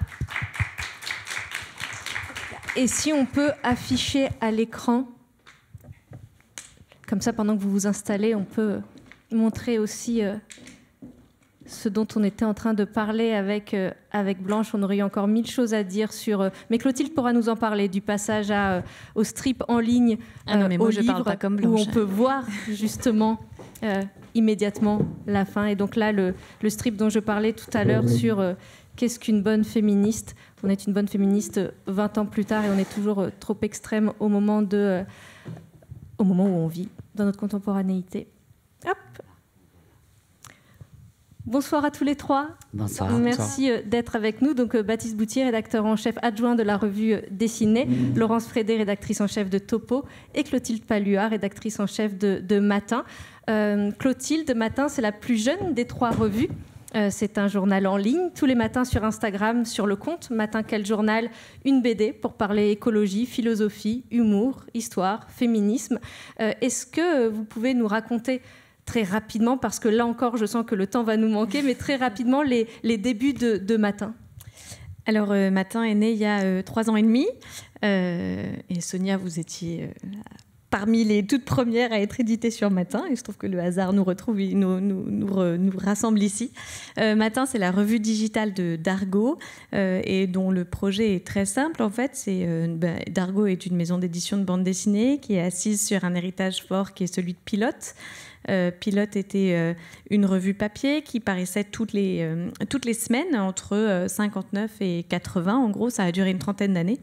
Et si on peut afficher à l'écran, comme ça pendant que vous vous installez, on peut montrer aussi euh, ce dont on était en train de parler avec, avec Blanche. On aurait eu encore mille choses à dire sur. mais Clotilde pourra nous en parler du passage à, au strip en ligne, ah mais au je livre, parle pas comme Blanche. où on peut voir justement immédiatement la fin. Et donc là, le, strip dont je parlais tout à l'heure sur euh, qu'est-ce qu'une bonne féministe, on est une bonne féministe 20 ans plus tard et on est toujours euh, trop extrême au moment, de, euh, au moment où on vit, dans notre contemporanéité. Hop, Bonsoir à tous les trois. Bonsoir. Merci euh, d'être avec nous. Donc, euh, Baptiste Boutier, rédacteur en chef adjoint de la revue euh, Dessinée, mmh. Laurence Frédé, rédactrice en chef de Topo, et Clotilde Palua, rédactrice en chef de, Matin. Clotilde, Matin, c'est la plus jeune des trois revues. c'est un journal en ligne, tous les matins sur Instagram, sur le compte Matin Quel Journal, une BD pour parler écologie, philosophie, humour, histoire, féminisme. Est-ce que vous pouvez nous raconter très rapidement, parce que là encore, je sens que le temps va nous manquer, mais très rapidement, les, les débuts de, de, Matin. Alors, euh, Matin est né il y a euh, trois ans et demi. Euh, et Sonia, vous étiez parmi les toutes premières à être éditées sur Matin. Et je trouve que le hasard nous, retrouve, nous, nous, rassemble ici. Matin, c'est la revue digitale de Dargo et dont le projet est très simple. En fait, c'est bah, Dargo est une maison d'édition de bande dessinée qui est assise sur un héritage fort qui est celui de Pilote. Euh, Pilote était euh, une revue papier qui paraissait toutes les, euh, toutes les semaines entre 59 et 80. En gros, ça a duré une trentaine d'années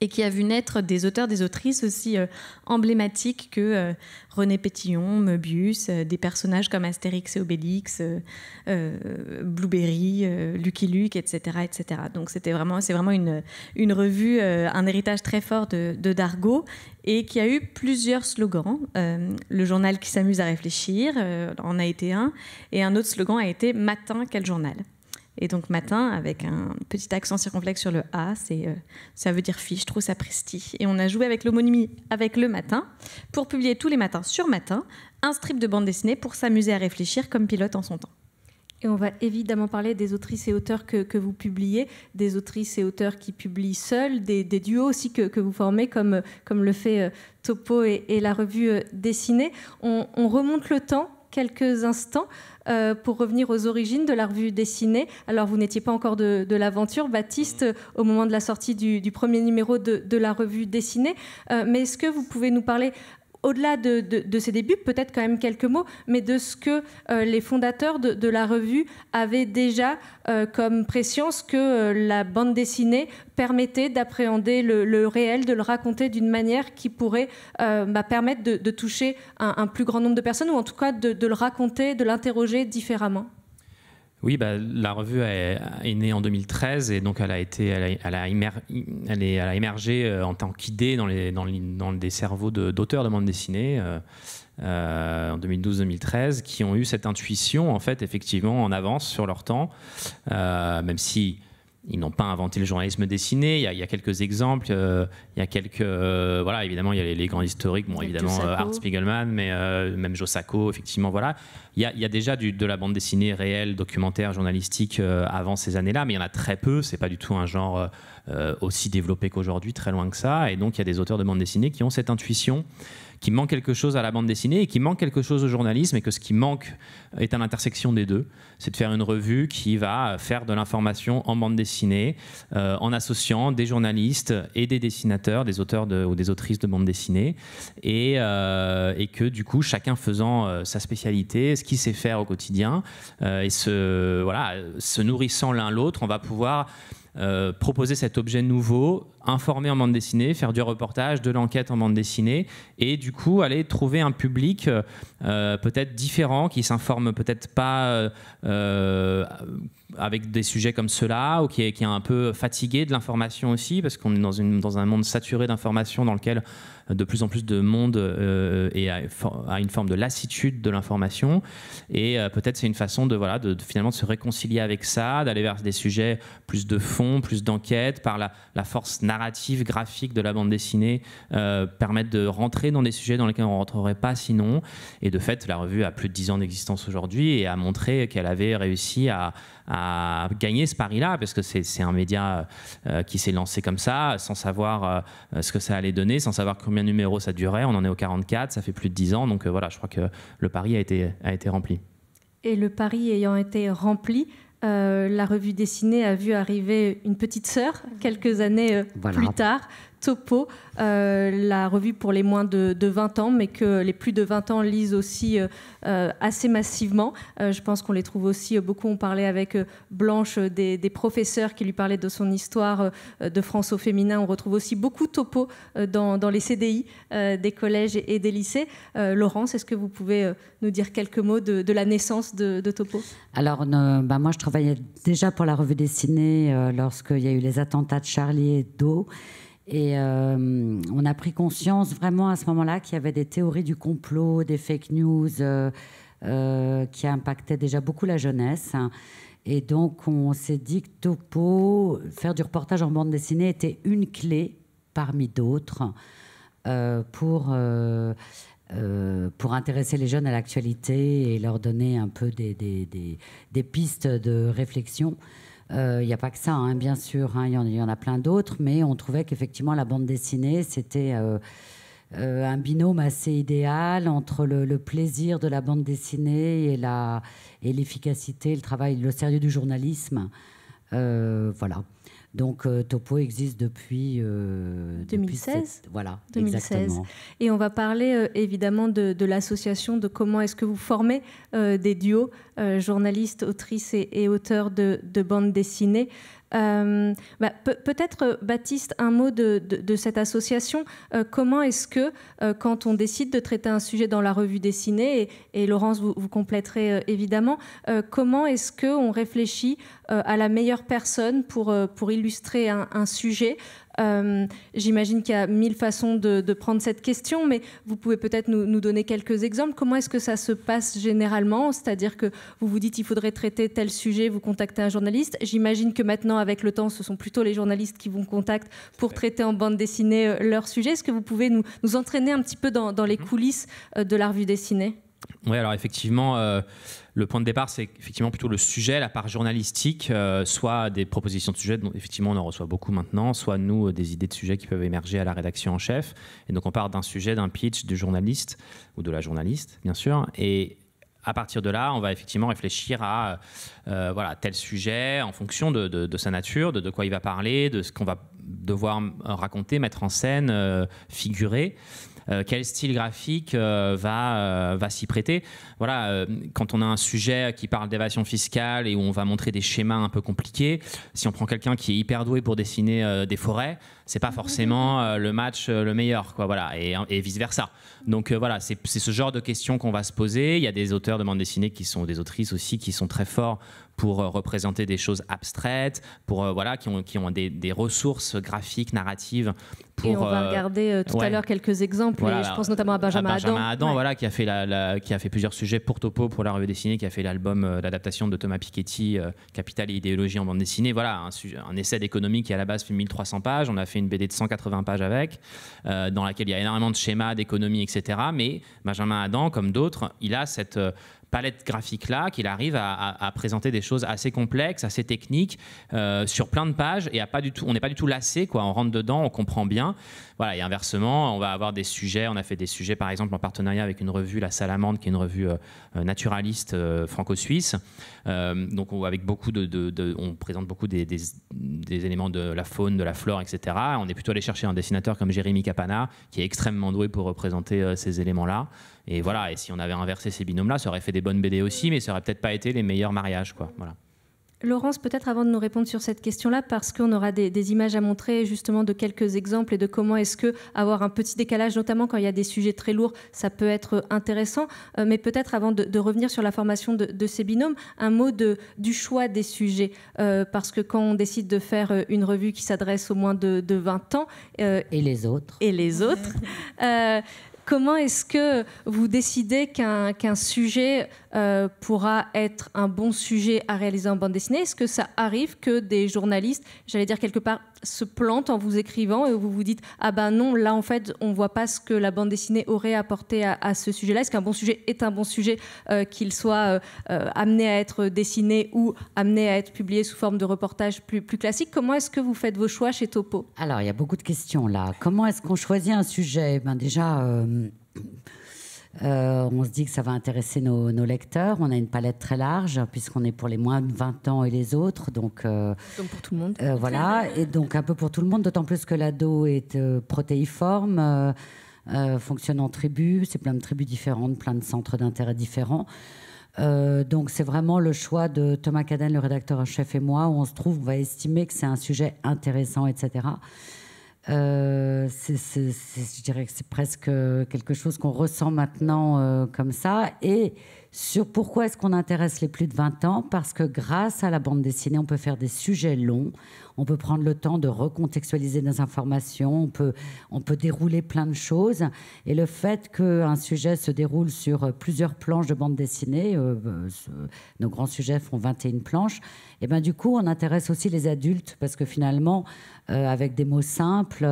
et qui a vu naître des auteurs, des autrices aussi euh, emblématiques que euh, René Pétillon, moebius euh, des personnages comme Astérix et Obélix, Blueberry, Lucky Luke, etc., etc. Donc c'était vraiment, c'est vraiment une, revue, un héritage très fort de, de, Dargaud et qui a eu plusieurs slogans. le journal qui s'amuse à réfléchir en a été un et un autre slogan a été Matin quel journal. Et donc matin, avec un petit accent circonflexe sur le A, c'est, euh, ça veut dire fiche, ça sapristi. Et on a joué avec l'homonymie avec le matin pour publier tous les matins sur matin un strip de bande dessinée pour s'amuser à réfléchir comme pilote en son temps. Et on va évidemment parler des autrices et auteurs que, vous publiez, des autrices et auteurs qui publient seuls, des, duos aussi que, vous formez, comme, comme le fait euh, Topo et, la revue euh, Dessinée. on remonte le temps quelques instants. Euh, pour revenir aux origines de la revue dessinée. Alors, vous n'étiez pas encore de, l'aventure, Baptiste, euh, au moment de la sortie du, premier numéro de, la revue dessinée. Euh, mais est-ce que vous pouvez nous parler au-delà de, ses débuts, peut-être quand même quelques mots, mais de ce que euh, les fondateurs de, la revue avaient déjà euh, comme ce que euh, la bande dessinée permettait d'appréhender le, réel, de le raconter d'une manière qui pourrait bah, permettre de, toucher un, plus grand nombre de personnes, ou en tout cas de le raconter, de l'interroger différemment. Oui, bah, la revue est, née en 2013 et donc elle a, été, elle émergé euh, en tant qu'idée dans, les, cerveaux d'auteurs de, de, bande dessinée. Euh, euh, en 2012-2013, qui ont eu cette intuition, en fait, effectivement, en avance sur leur temps, même si ils n'ont pas inventé le journalisme dessiné. Il y a, quelques exemples. il y a quelques, euh, euh, voilà, évidemment, il y a les, grands historiques. Bon, évidemment, euh, Art Spiegelman, mais même Josako, effectivement, voilà. Il y a, déjà du, de la bande dessinée réelle, documentaire, journalistique avant ces années-là, mais il y en a très peu. C'est pas du tout un genre aussi développé qu'aujourd'hui, très loin que ça. Et donc, il y a des auteurs de bande dessinée qui ont cette intuition qui manque quelque chose à la bande dessinée et qui manque quelque chose au journalisme et que ce qui manque est à l'intersection des deux. C'est de faire une revue qui va faire de l'information en bande dessinée euh, en associant des journalistes et des dessinateurs, des auteurs ou des autrices de bande dessinée et, euh, que du coup chacun faisant euh, sa spécialité, ce qu'il sait faire au quotidien et se, voilà, se nourrissant l'un l'autre, on va pouvoir... proposer cet objet nouveau informer en bande dessinée, faire du reportage, de l'enquête en bande dessinée, et du coup aller trouver un public euh, peut-être différent, qui s'informe peut-être pas euh, euh, avec des sujets comme ceux-là, ou qui est, qui est, un peu fatigué de l'information aussi, parce qu'on est dans, une, dans un monde saturé d'informations dans lequel de plus en plus de monde a à, une forme de lassitude de l'information. Et peut-être c'est une façon de, voilà, de, finalement de se réconcilier avec ça, d'aller vers des sujets plus de fond, plus d'enquête, par la, force naturelle narrative, graphique de la bande dessinée euh, permettent de rentrer dans des sujets dans lesquels on ne rentrerait pas sinon. Et de fait, la revue a plus de 10 ans d'existence aujourd'hui et a montré qu'elle avait réussi à, gagner ce pari-là, parce que c'est un média euh, qui s'est lancé comme ça, sans savoir euh, ce que ça allait donner, sans savoir combien de numéros ça durait. On en est au 44, ça fait plus de 10 ans, donc voilà, je crois que le pari a été, a été rempli. Et le pari ayant été rempli, euh, la revue dessinée a vu arriver une petite sœur quelques années euh, plus tard, Topo, euh, la revue pour les moins de, 20 ans, mais que les plus de 20 ans lisent aussi euh, euh, assez massivement. je pense qu'on les trouve aussi beaucoup. On parlait avec Blanche des, professeurs qui lui parlaient de son histoire de France au féminin. On retrouve aussi beaucoup Topo dans, les CDI des collèges et, des lycées. Laurence, est-ce que vous pouvez nous dire quelques mots de, la naissance de, Topo Alors, bah, moi, je travaillais déjà pour la revue dessinée lorsqu'il y a eu les attentats de Charlie Hebdo. Et euh, on a pris conscience vraiment à ce moment-là qu'il y avait des théories du complot, des fake news euh, euh, qui impactaient déjà beaucoup la jeunesse. Et donc on s'est dit que Topo, faire du reportage en bande dessinée était une clé parmi d'autres pour, pour intéresser les jeunes à l'actualité et leur donner un peu des, des pistes de réflexion. Il euh, n'y a pas que ça, hein, bien sûr, il hein, y, en a plein d'autres, mais on trouvait qu'effectivement la bande dessinée, c'était euh, euh, un binôme assez idéal entre le, plaisir de la bande dessinée et, et l'efficacité, le travail, le sérieux du journalisme. voilà. Donc euh, Topo existe depuis 2016. Euh, voilà, Exactement. Et on va parler euh, évidemment de, l'association, de comment est-ce que vous formez des duos, journalistes, autrices et, auteurs de, bandes dessinées. Bah, peut-être, Baptiste, un mot de, cette association. comment est-ce que, quand on décide de traiter un sujet dans la revue dessinée, et, Laurence, vous, vous compléterez évidemment, comment est-ce que on réfléchit euh, à la meilleure personne pour, euh, pour illustrer un, sujet. Euh, j'imagine qu'il y a mille façons de, prendre cette question, mais vous pouvez peut-être nous, donner quelques exemples. Comment est-ce que ça se passe généralement C'est-à-dire que vous vous dites il faudrait traiter tel sujet, vous contactez un journaliste. J'imagine que maintenant, avec le temps, ce sont plutôt les journalistes qui vous contactent pour traiter en bande dessinée leur sujet. Est-ce que vous pouvez nous, entraîner un petit peu dans, dans les mhm. coulisses de la revue dessinée oui, alors effectivement, euh, le point de départ, c'est effectivement plutôt le sujet, la part journalistique, euh, soit des propositions de sujets, dont effectivement on en reçoit beaucoup maintenant, soit nous, euh, des idées de sujets qui peuvent émerger à la rédaction en chef. Et donc on part d'un sujet, d'un pitch du journaliste, ou de la journaliste, bien sûr. Et à partir de là, on va effectivement réfléchir à voilà, tel sujet en fonction de, de sa nature, de, de quoi il va parler, de ce qu'on va devoir raconter, mettre en scène, figurer. Euh, quel style graphique euh, va, euh, va s'y prêter. Voilà, quand on a un sujet qui parle d'évasion fiscale et où on va montrer des schémas un peu compliqués, si on prend quelqu'un qui est hyper doué pour dessiner des forêts, c'est pas forcément le match le meilleur, quoi, voilà, et, vice versa. Donc voilà, c'est ce genre de questions qu'on va se poser. Il y a des auteurs de bande dessinée qui sont des autrices aussi qui sont très forts pour euh, représenter des choses abstraites, pour euh, voilà, qui ont, qui ont des, ressources graphiques, narratives. Pour, et on va euh, regarder tout à l'heure quelques exemples. je pense notamment à Benjamin, Adam. Benjamin Adam, voilà, qui, a fait la, qui a fait plusieurs sujets pour Topo, pour la revue dessinée, qui a fait l'album d'adaptation de Thomas Piketty, Capital et idéologie en bande dessinée. Voilà, un, essai d'économie qui à la base fait 1300 pages. On a fait une BD de 180 pages avec, dans laquelle il y a énormément de schémas d'économie, etc. Mais Benjamin Adam, comme d'autres, il a cette, palette graphique-là qu'il arrive à, présenter des choses assez complexes, assez techniques, euh, sur plein de pages, et pas du tout, on n'est pas du tout lassé, quoi. on rentre dedans, on comprend bien. Voilà, et inversement, on va avoir des sujets, on a fait des sujets par exemple en partenariat avec une revue, La Salamande, qui est une revue euh, euh, naturaliste franco-suisse, donc on, avec beaucoup de, on présente beaucoup des, des, éléments de la faune, de la flore, etc. On est plutôt allé chercher un dessinateur comme Jérémy Capana, qui est extrêmement doué pour représenter ces éléments-là. Et voilà, et si on avait inversé ces binômes-là, ça aurait fait des bonnes BD aussi, mais ça aurait peut-être pas été les meilleurs mariages, quoi. Voilà. Laurence, peut-être avant de nous répondre sur cette question-là, parce qu'on aura des, images à montrer justement de quelques exemples et de comment est-ce que avoir un petit décalage, notamment quand il y a des sujets très lourds, ça peut être intéressant. Euh, mais peut-être avant de, revenir sur la formation de, ces binômes, un mot de, du choix des sujets, euh, parce que quand on décide de faire euh, une revue qui s'adresse au moins de, 20 ans et les autres, et les autres. (laughs) Comment est-ce que vous décidez qu'un sujet euh, pourra être un bon sujet à réaliser en bande dessinée Est-ce que ça arrive que des journalistes, j'allais dire quelque part se plante en vous écrivant et vous vous dites ah ben non là en fait on voit pas ce que la bande dessinée aurait apporté à, ce sujet-là est-ce qu'un bon sujet est un bon sujet euh, qu'il soit euh, euh, amené à être dessiné ou amené à être publié sous forme de reportage plus, plus classique comment est-ce que vous faites vos choix chez Topo alors il y a beaucoup de questions là comment est-ce qu'on choisit un sujet ben déjà euh, on se dit que ça va intéresser nos, lecteurs. On a une palette très large puisqu'on est pour les moins de 20 ans et les autres. Donc, euh, pour tout le monde. Euh, voilà, (laughs) et donc un peu pour tout le monde, d'autant plus que l'ado est protéiforme, fonctionne en tribu c'est plein de tribus différentes, plein de centres d'intérêt différents. donc c'est vraiment le choix de Thomas Caden, le rédacteur en chef, et moi, où on se trouve, on va estimer que c'est un sujet intéressant, etc. Euh, je dirais que c'est presque euh, quelque chose qu'on ressent maintenant euh, comme ça. Et sur pourquoi est-ce qu'on intéresse les plus de 20 ans Parce que grâce à la bande dessinée, on peut faire des sujets longs, on peut prendre le temps de recontextualiser nos informations, on peut, on peut dérouler plein de choses. Et le fait qu'un sujet se déroule sur plusieurs planches de bande dessinée, euh, euh, nos grands sujets font 21 planches, et eh ben du coup, on intéresse aussi les adultes parce que finalement, euh, avec des mots simples,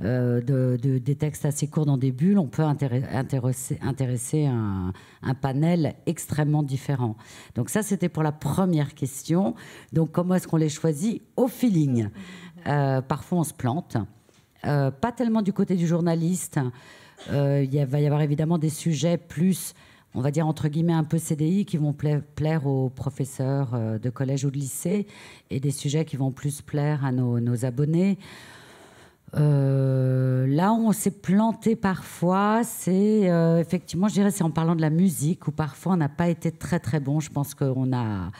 de, des textes assez courts dans des bulles, on peut intéresser, un, panel extrêmement différent. Donc ça, c'était pour la première question. Donc comment est-ce qu'on les choisit Au feeling. Euh, parfois, on se plante. Euh, pas tellement du côté du journaliste. Euh, il va y avoir évidemment des sujets plus, on va dire entre guillemets, un peu CDI qui vont plaire aux professeurs de collège ou de lycée et des sujets qui vont plus plaire à nos, abonnés. là où on s'est planté parfois, c'est effectivement, je dirais, c'est en parlant de la musique où parfois on n'a pas été très très bon. Je pense qu'on a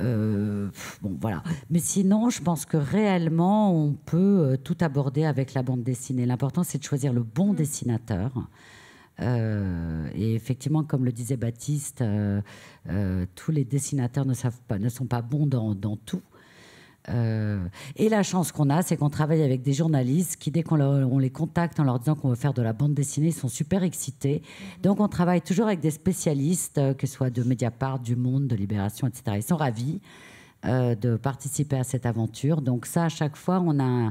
euh, bon, voilà. Mais sinon, je pense que réellement, on peut euh, tout aborder avec la bande dessinée. L'important, c'est de choisir le bon mm. dessinateur. Euh, et effectivement, comme le disait Baptiste, tous les dessinateurs ne, savent pas, ne sont pas bons dans tout. Euh, et la chance qu'on a, c'est qu'on travaille avec des journalistes qui, dès qu'on les contacte en leur disant qu'on veut faire de la bande dessinée, ils sont super excités. Mhm. Donc on travaille toujours avec des spécialistes, euh, que ce soit de Mediapart, du Monde, de Libération, etc. Ils sont ravis euh, de participer à cette aventure. Donc ça, à chaque fois, on a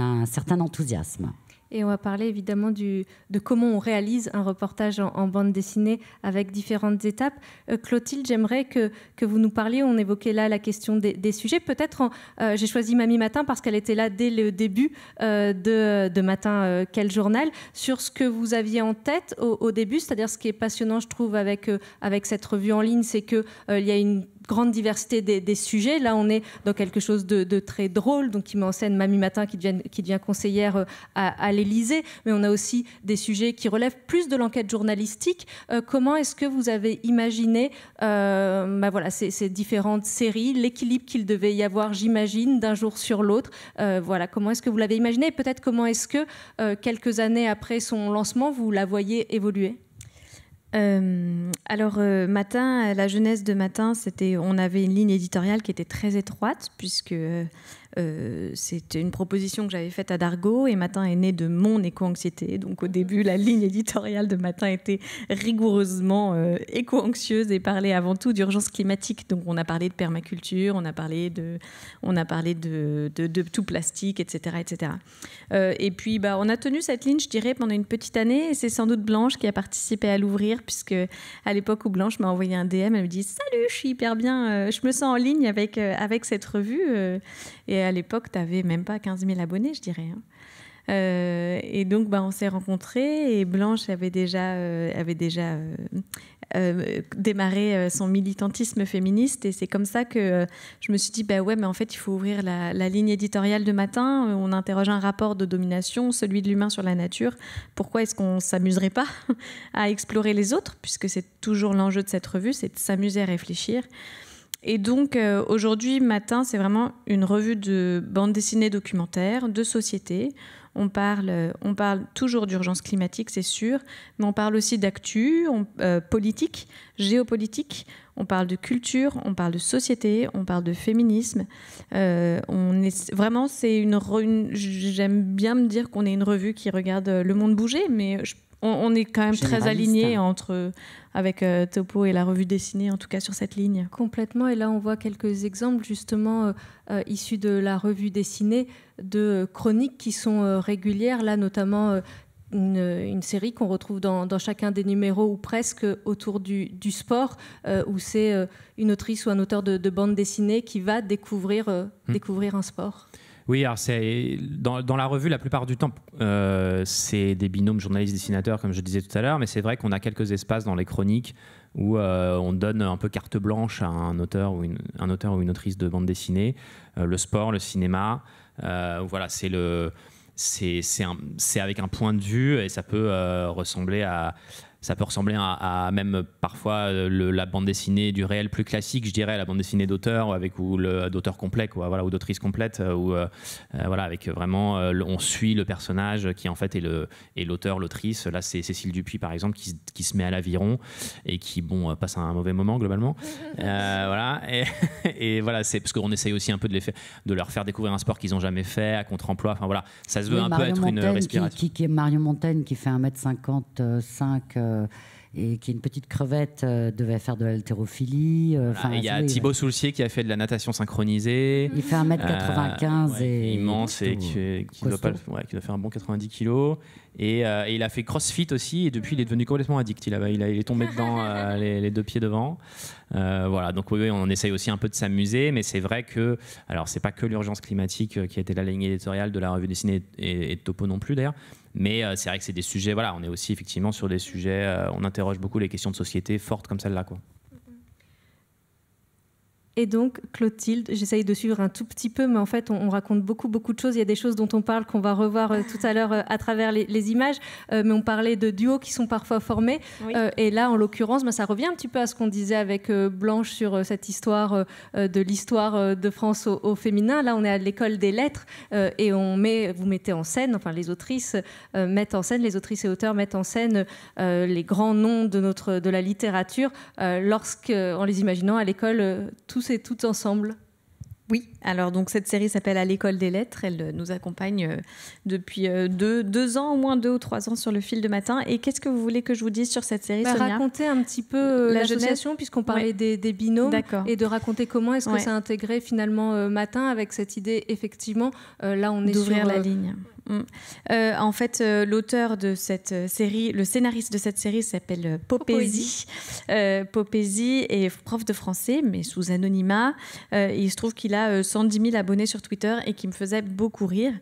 un certain enthousiasme. Et on va parler évidemment du, de comment on réalise un reportage en, bande dessinée avec différentes étapes. Euh, Clotilde, j'aimerais que, que, vous nous parliez, on évoquait là la question des, sujets. Peut-être, euh, j'ai choisi Mamie Matin parce qu'elle était là dès le début euh, de, de, Matin, quel journal, sur ce que vous aviez en tête au, début. C'est-à-dire ce qui est passionnant, je trouve, avec, avec cette revue en ligne, c'est qu'il il y a une grande diversité des, sujets. Là, on est dans quelque chose de, très drôle, donc qui met Mamie Matin qui devient, conseillère euh, à, l'Élysée, mais on a aussi des sujets qui relèvent plus de l'enquête journalistique. Euh, comment est-ce que vous avez imaginé euh, bah voilà, ces, différentes séries, l'équilibre qu'il devait y avoir, j'imagine, d'un jour sur l'autre voilà, Comment est-ce que vous l'avez imaginé peut-être comment est-ce que, quelques années après son lancement, vous la voyez évoluer euh, alors euh, matin, la jeunesse de matin, c'était, on avait une ligne éditoriale qui était très étroite puisque euh, euh, c'était une proposition que j'avais faite à Dargo et Matin est né de mon éco-anxiété. Donc au début, la ligne éditoriale de Matin était rigoureusement euh, éco-anxieuse et parlait avant tout d'urgence climatique. Donc on a parlé de permaculture, on a parlé de, on a parlé de, de, tout plastique, etc. etc. Euh, et puis bah, on a tenu cette ligne, je dirais, pendant une petite année et c'est sans doute Blanche qui a participé à l'ouvrir puisque à l'époque où Blanche m'a envoyé un DM, elle me dit « Salut, je suis hyper bien, je me sens en ligne avec, avec cette revue ». Et à l'époque, tu n'avais même pas 15 000 abonnés, je dirais. Hein. Euh, et donc, bah, on s'est rencontrés et Blanche avait déjà, euh, avait déjà euh, démarré son militantisme féministe. Et c'est comme ça que je me suis dit, bah ouais, mais en fait, il faut ouvrir la, ligne éditoriale de matin. On interroge un rapport de domination, celui de l'humain sur la nature. Pourquoi est-ce qu'on s'amuserait pas (laughs) à explorer les autres Puisque c'est toujours l'enjeu de cette revue, c'est de s'amuser à réfléchir. Et donc euh, aujourd'hui matin, c'est vraiment une revue de bande dessinée documentaire, de société. On parle, euh, on parle toujours d'urgence climatique, c'est sûr, mais on parle aussi d'actu, euh, politique, géopolitique. On parle de culture, on parle de société, on parle de féminisme. on est vraiment, c'est une, j'aime bien me dire qu'on est une revue qui regarde le monde bouger, mais je on, est quand même très aligné avec euh, Topo et la revue dessinée, en tout cas sur cette ligne. Complètement. Et là, on voit quelques exemples justement euh, euh, issus de la revue dessinée de chroniques qui sont régulières. Là, notamment. Une, série qu'on retrouve dans, chacun des numéros ou presque autour du, sport, où c'est une autrice ou un auteur de, bande dessinée qui va découvrir hmm. un sport. Oui, alors c'est dans, la revue, la plupart du temps, euh, c'est des binômes journalistes-dessinateurs, comme je disais tout à l'heure, mais c'est vrai qu'on a quelques espaces dans les chroniques où euh, on donne un peu carte blanche à un auteur ou une, un auteur ou une autrice de bande dessinée, euh, le sport, le cinéma. voilà, c'est le c'est avec un point de vue et ça peut ressembler à, ça peut ressembler à, même parfois euh, la bande dessinée du réel plus classique, je dirais, la bande dessinée d'auteur avec ou d'auteur complet, ou voilà, ou d'autrice complète, euh, ou euh, voilà, avec vraiment on suit le personnage qui en fait est le et l'auteur, l'autrice. Là, c'est Cécile Dupuis par exemple qui, qui se met à l'aviron et qui bon passe un mauvais moment globalement, (laughs) voilà. (laughs) Et, voilà, c'est parce qu'on essaye aussi un peu de de leur faire découvrir un sport qu'ils n'ont jamais fait à contre-emploi. Enfin voilà, ça se veut un peu être une respiration. Qui, est Mario Montaigne qui fait 1m55 euh, et qui est une petite crevette, euh, devait faire de l'haltérophilie. Euh, il y a Thibaut Soulcier qui a fait de la natation synchronisée. Il fait 1m95 et. Immense et qui, doit pas, qui, faire un bon 90 kg. Et, et, il a fait crossfit aussi et depuis il est devenu complètement addict. Il, il, est tombé (laughs) dedans les, deux pieds devant. voilà, donc oui, on essaye aussi un peu de s'amuser, mais c'est vrai que. Alors, c'est pas que l'urgence climatique qui a été la ligne éditoriale de la revue dessinée et, et de Topo non plus d'ailleurs, mais euh, c'est vrai que c'est des sujets, voilà, on est aussi effectivement sur des sujets, euh, on interroge beaucoup les questions de société fortes comme celle-là. quoi. Et donc, Clotilde, j'essaye de suivre un tout petit peu, mais en fait, on, raconte beaucoup, beaucoup de choses. Il y a des choses dont on parle qu'on va revoir euh, tout à l'heure euh, à travers les, images. Euh, mais on parlait de duos qui sont parfois formés. et là, en l'occurrence, ben, ça revient un petit peu à ce qu'on disait avec Blanche sur cette histoire de l'histoire de France au, au, féminin. Là, on est à l'école des lettres et on met, vous mettez en scène, enfin, les autrices mettent en scène, les autrices et auteurs mettent en scène les grands noms de, notre, de la littérature lorsque, en les imaginant à l'école, tous et toutes ensemble. Oui, alors donc cette série s'appelle À l'école des lettres. Elle euh, nous accompagne euh, depuis euh, deux, ans, au moins deux ou trois ans sur le fil de matin. Et qu'est-ce que vous voulez que je vous dise sur cette série bah, Sonia Raconter un petit peu l'association, puisqu'on parlait des, des, binômes, et de raconter comment est-ce que ça a intégré finalement matin avec cette idée, effectivement, là on est sur... la ligne. Mm. Euh, en fait, euh, l'auteur de cette euh, série, le scénariste de cette série s'appelle popésie popésie est prof de français, mais sous anonymat. il se trouve qu'il a 110 000 abonnés sur Twitter et qui me faisait beaucoup rire.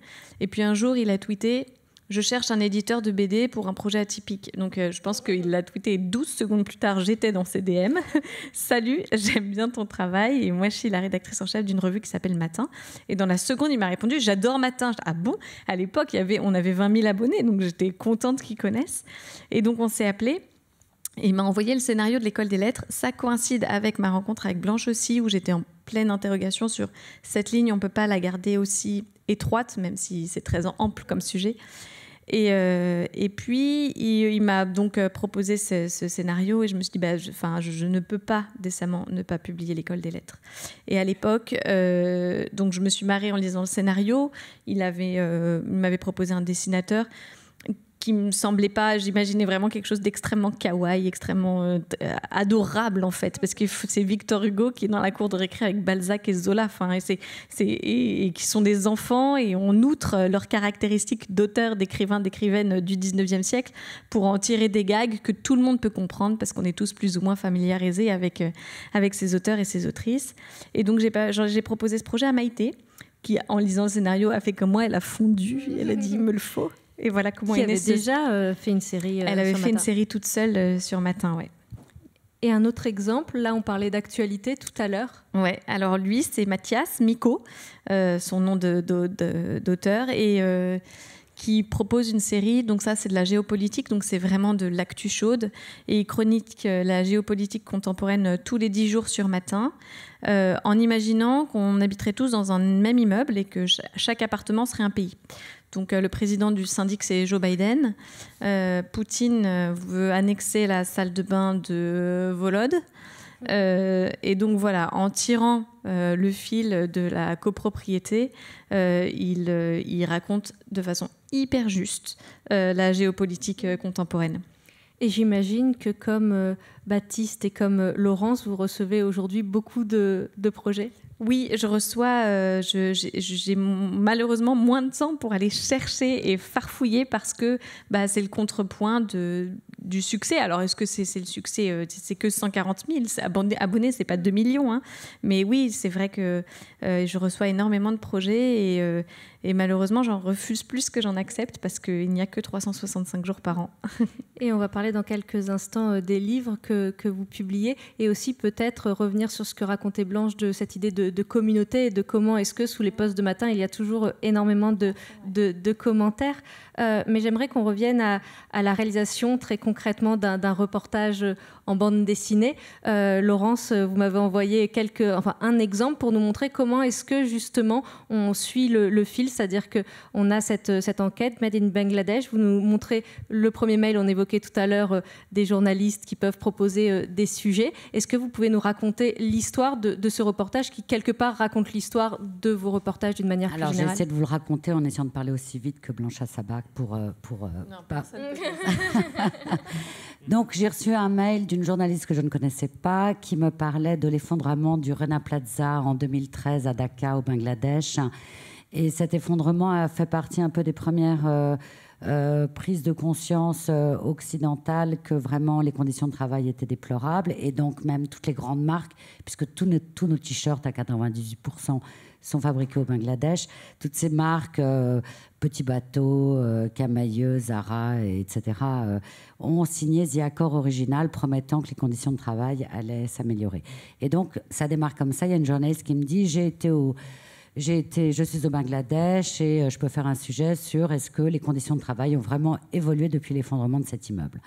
Et puis un jour, il a tweeté je cherche un éditeur de BD pour un projet atypique. Donc euh, je pense qu'il l'a tweeté 12 secondes plus tard, j'étais dans CDM (laughs) Salut, j'aime bien ton travail. Et moi, je suis la rédactrice en chef d'une revue qui s'appelle Matin. Et dans la seconde, il m'a répondu, j'adore Matin. Ah bon À l'époque, on avait 20 000 abonnés, donc j'étais contente qu'ils connaissent. Et donc on s'est appelé Et il m'a envoyé le scénario de l'école des lettres. Ça coïncide avec ma rencontre avec Blanche aussi, où j'étais en pleine interrogation sur cette ligne, on ne peut pas la garder aussi étroite, même si c'est très ample comme sujet. Et, euh, et puis, il, m'a donc euh, proposé ce, scénario et je me suis dit, bah, je, je, ne peux pas décemment ne pas publier l'école des lettres. Et à l'époque, euh, donc je me suis marrée en lisant le scénario. Il m'avait proposé un dessinateur qui me semblait pas. J'imaginais vraiment quelque chose d'extrêmement kawaii, extrêmement euh, euh, adorable en fait, parce que c'est Victor Hugo qui est dans la cour de récré avec Balzac et Zola, enfin, et, c'est, et, et, qui sont des enfants et on outre euh, leurs caractéristiques d'auteur, d'écrivain, d'écrivaine du 19e siècle pour en tirer des gags que tout le monde peut comprendre parce qu'on est tous plus ou moins familiarisés avec, avec ces auteurs et ces autrices. Et donc j'ai, j'ai proposé ce projet à Maïté qui, en lisant le scénario, a fait comme moi, elle a fondu, elle a dit il me le faut. Et voilà comment Qui avait déjà euh, fait une série. Euh, Elle avait fait une série toute seule euh, sur Matin, ouais. Et un autre exemple, là on parlait d'actualité tout à l'heure. Ouais, alors lui c'est Mathias Miko, son nom d'auteur, et qui propose une série, donc ça c'est de la géopolitique, donc c'est vraiment de l'actu chaude, et il chronique la géopolitique contemporaine tous les dix jours sur matin, en imaginant qu'on habiterait tous dans un même immeuble et que chaque appartement serait un pays. Donc euh, le président du syndic, c'est Joe Biden. Euh, Poutine euh, veut annexer la salle de bain de Volod. et donc voilà, en tirant le fil de la copropriété, il, raconte de façon hyper juste la géopolitique contemporaine. Et j'imagine que comme Baptiste et comme Laurence, vous recevez aujourd'hui beaucoup de projets oui, je reçois, euh, j'ai malheureusement moins de temps pour aller chercher et farfouiller parce que bah, c'est le contrepoint de, du succès. Alors, est-ce que c'est le succès euh, C'est que 140 000. abonnés, ce c'est pas 2 millions. Hein. Mais oui, c'est vrai que euh, je reçois énormément de projets euh, et, malheureusement, j'en refuse plus que j'en accepte parce qu'il n'y a que 365 jours par an. (laughs) et on va parler dans quelques instants des livres que, vous publiez et aussi peut-être revenir sur ce que racontait Blanche de cette idée de, communauté et de comment est-ce que sous les postes de matin, il y a toujours énormément de, de, commentaires. mais j'aimerais qu'on revienne à, à la réalisation très concrète concrètement d'un reportage euh, en bande dessinée. Euh, Laurence, euh, vous m'avez envoyé quelques, enfin, un exemple pour nous montrer comment est-ce que justement on suit le, fil, c'est-à-dire qu'on a cette, cette enquête Made in Bangladesh. Vous nous montrez le premier mail, on évoquait tout à l'heure des journalistes qui peuvent proposer des sujets. Est-ce que vous pouvez nous raconter l'histoire de, ce reportage qui, quelque part, raconte l'histoire de vos reportages d'une manière Alors, générale Alors, j'essaie de vous le raconter en essayant de parler aussi vite que Blanche Sabac pour... pour pas... (laughs) (laughs) Donc j'ai reçu un mail d'une journaliste que je ne connaissais pas qui me parlait de l'effondrement du Rena Plaza en 2013 à Dhaka au Bangladesh. Et cet effondrement a fait partie un peu des premières euh, euh, prises de conscience euh, occidentales que vraiment les conditions de travail étaient déplorables. Et donc même toutes les grandes marques, puisque tous nos t-shirts à 98% sont fabriqués au Bangladesh, toutes ces marques Petit Bateau, euh, Camailleux, Zara, etc., euh, ont signé The Accord Original promettant que les conditions de travail allaient s'améliorer. Et donc, ça démarre comme ça. Il y a une journaliste qui me dit J'ai été au. J'ai été, je suis au Bangladesh et euh, je peux faire un sujet sur est-ce que les conditions de travail ont vraiment évolué depuis l'effondrement de cet immeuble.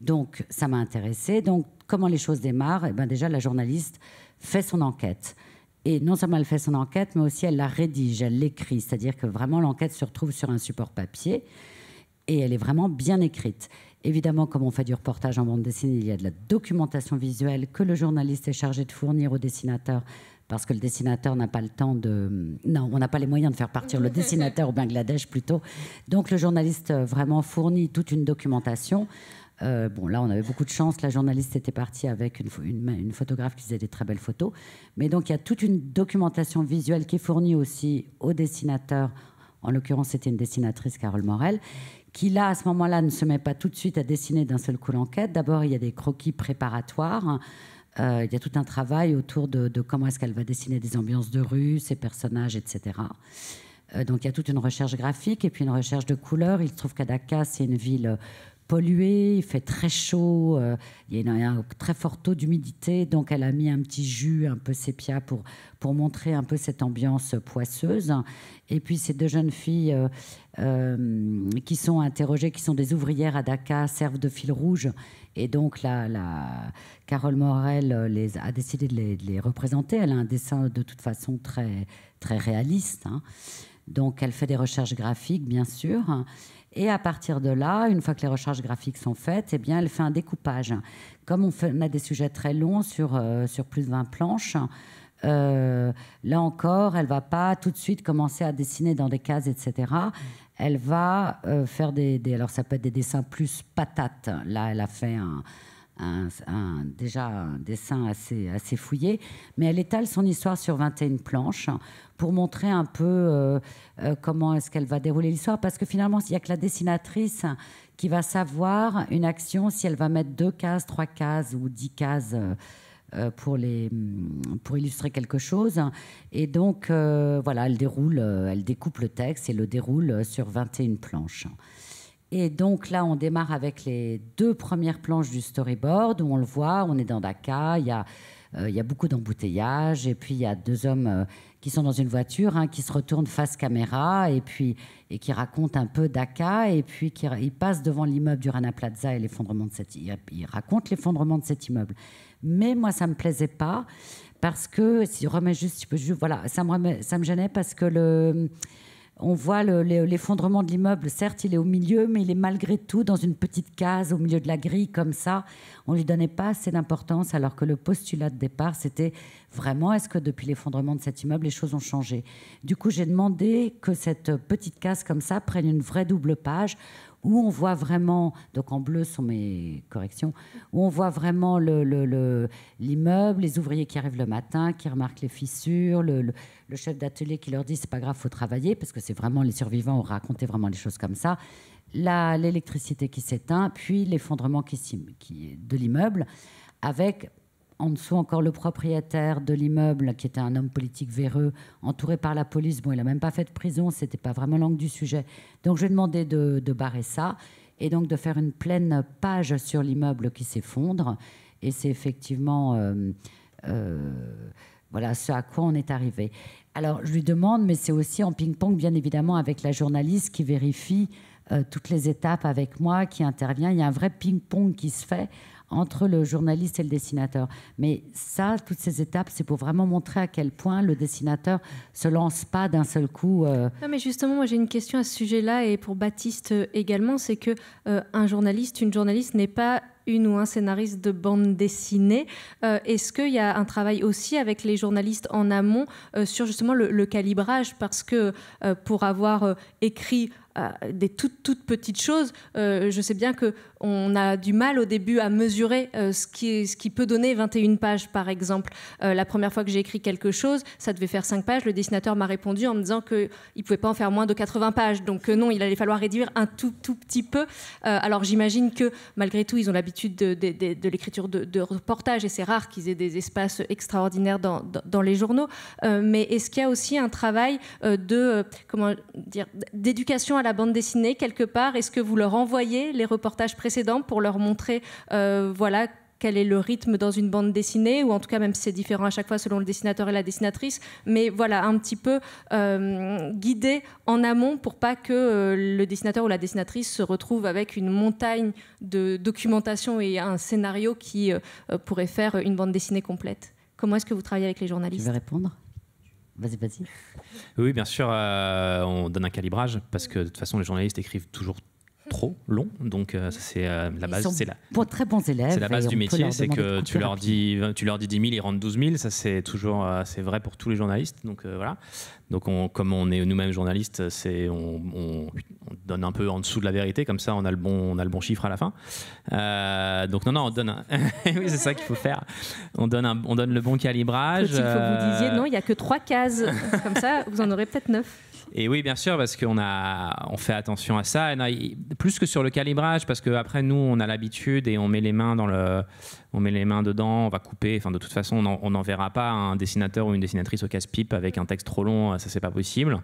Donc, ça m'a intéressé. Donc, comment les choses démarrent Eh bien, déjà, la journaliste fait son enquête. Et non seulement elle fait son enquête, mais aussi elle la rédige, elle l'écrit. C'est-à-dire que vraiment l'enquête se retrouve sur un support papier et elle est vraiment bien écrite. Évidemment, comme on fait du reportage en bande dessinée, il y a de la documentation visuelle que le journaliste est chargé de fournir au dessinateur parce que le dessinateur n'a pas le temps de... Non, on n'a pas les moyens de faire partir le (laughs) dessinateur au Bangladesh plutôt. Donc le journaliste euh, vraiment fournit toute une documentation. Euh, bon, là, on avait beaucoup de chance. La journaliste était partie avec une, une, photographe qui faisait des très belles photos. Mais donc, il y a toute une documentation visuelle qui est fournie aussi au dessinateur En l'occurrence, c'était une dessinatrice, Carole Morel, qui là, à ce moment-là, ne se met pas tout de suite à dessiner d'un seul coup l'enquête. D'abord, il y a des croquis préparatoires. Euh, il y a tout un travail autour de, comment est-ce qu'elle va dessiner des ambiances de rue, ses personnages, etc. Euh, donc il y a toute une recherche graphique et puis une recherche de couleurs. Il se trouve qu'Adaka, c'est une ville pollué, il fait très chaud, euh, il y a un très fort taux d'humidité, donc elle a mis un petit jus un peu sépia pour, pour montrer un peu cette ambiance poisseuse. Et puis ces deux jeunes filles euh, euh, qui sont interrogées, qui sont des ouvrières à Dakar, servent de fil rouge. Et donc la, la Carole Morel les, a décidé de les, représenter. Elle a un dessin de toute façon très, très réaliste. Hein. Donc elle fait des recherches graphiques, bien sûr. Et à partir de là, une fois que les recherches graphiques sont faites, eh bien, elle fait un découpage. Comme on, fait, a des sujets très longs sur, euh, sur plus de 20 planches, euh, là encore, elle va pas tout de suite commencer à dessiner dans des cases, etc. Elle va euh, faire des, des, Alors, ça peut être des dessins plus patates. Là, elle a fait un un, déjà un dessin assez, fouillé, mais elle étale son histoire sur 21 planches pour montrer un peu euh, euh, comment est-ce qu'elle va dérouler l'histoire, parce que finalement, il n'y a que la dessinatrice qui va savoir une action, si elle va mettre deux cases, trois cases ou dix cases. Euh, mm, pour, illustrer quelque chose. Et donc, voilà, elle elle découpe le texte et le déroule sur 21 planches. Et donc là, on démarre avec les deux premières planches du storyboard où on le voit, on est dans Dakar, il y a, euh, il a beaucoup d'embouteillages, et puis il y a deux hommes euh, qui sont dans une voiture, hein, qui se retournent face caméra, et puis et qui racontent un peu Dakar, et puis qui ils passent devant l'immeuble du Rana Plaza et l'effondrement de cet, ils, racontent l'effondrement de cet immeuble. Mais moi, ça me plaisait pas parce que si je remets juste, tu peux juste, voilà, ça me ça me gênait parce que le on voit l'effondrement de l'immeuble. Certes, il est au milieu, mais il est malgré tout dans une petite case au milieu de la grille, comme ça. On ne lui donnait pas assez d'importance, alors que le postulat de départ, c'était vraiment est-ce que depuis l'effondrement de cet immeuble, les choses ont changé Du coup, j'ai demandé que cette petite case, comme ça, prenne une vraie double page où on voit vraiment, donc en bleu sont mes corrections, où on voit vraiment l'immeuble, les ouvriers qui arrivent le matin, qui remarquent les fissures, le, chef d'atelier qui leur dit c'est pas grave, faut travailler, parce que c'est vraiment les survivants ont raconté vraiment les choses comme ça. L'électricité qui s'éteint, puis l'effondrement qui, de l'immeuble, avec en dessous encore le propriétaire de l'immeuble, qui était un homme politique véreux, entouré par la police. Bon, il n'a même pas fait de prison, c'était pas vraiment l'angle du sujet. Donc je lui ai demandé de, barrer ça et donc de faire une pleine page sur l'immeuble qui s'effondre. Et c'est effectivement euh, euh, voilà ce à quoi on est arrivé. Alors je lui demande, mais c'est aussi en ping-pong bien évidemment avec la journaliste qui vérifie euh, toutes les étapes avec moi, qui intervient. Il y a un vrai ping-pong qui se fait entre le journaliste et le dessinateur. Mais ça, toutes ces étapes, c'est pour vraiment montrer à quel point le dessinateur se lance pas d'un seul coup. Euh. Non, mais justement, moi j'ai une question à ce sujet-là et pour Baptiste euh, également, c'est que euh, un journaliste, une journaliste n'est pas une ou un scénariste de bande dessinée. Euh, est-ce qu'il y a un travail aussi avec les journalistes en amont euh, sur justement le, calibrage Parce que euh, pour avoir écrit des toutes, toutes petites choses, je sais bien que on a du mal au début à mesurer ce, qui ce qui peut donner 21 pages, par exemple. la première fois que j'ai écrit quelque chose, ça devait faire 5 pages. Le dessinateur m'a répondu en me disant qu'il ne pouvait pas en faire moins de 80 pages. Donc non, il allait falloir réduire un tout, tout petit peu. alors j'imagine que malgré tout, ils ont l'habitude de, l'écriture de, reportages et c'est rare qu'ils aient des espaces extraordinaires dans, les journaux. Euh, mais est-ce qu'il y a aussi un travail euh, de euh, comment dire d'éducation à la bande dessinée quelque part Est-ce que vous leur envoyez les reportages précédents pour leur montrer voilà quel est le rythme dans une bande dessinée, ou en tout cas même si c'est différent à chaque fois selon le dessinateur et la dessinatrice, mais voilà, un petit peu euh, guidé en amont pour pas que euh, le dessinateur ou la dessinatrice se retrouve avec une montagne de documentation et un scénario qui euh, pourrait faire une bande dessinée complète. Comment est-ce que vous travaillez avec les journalistes Je vais répondre. Vas-y, vas-y. Oui, bien sûr, on donne un calibrage parce que de toute façon, les journalistes écrivent toujours trop long. Donc euh, c'est euh, la base. C'est la, pour très bons élèves. C'est la base du métier, c'est que tu leur dis, tu leur dis 10 000, ils rentrent 12 000. Ça c'est toujours, euh, c'est vrai pour tous les journalistes. Donc voilà. Donc comme on est nous-mêmes journalistes, c'est on, donne un peu en dessous de la vérité. Comme ça, on a le bon, on a le bon chiffre à la fin. donc non, non, on donne. (laughs) oui, c'est ça qu'il faut faire. On donne, on donne le bon calibrage. Faut que vous disiez non, il y a que trois cases. comme ça, vous en aurez peut-être neuf. Et oui, bien sûr, parce qu'on a, on fait attention à ça. plus que sur le calibrage, parce qu'après, nous, on a l'habitude et on met les mains dans le, on met les mains dedans, on va couper. Enfin, de toute façon, on n'enverra pas un dessinateur ou une dessinatrice au casse-pipe avec un texte trop long, ça c'est pas possible.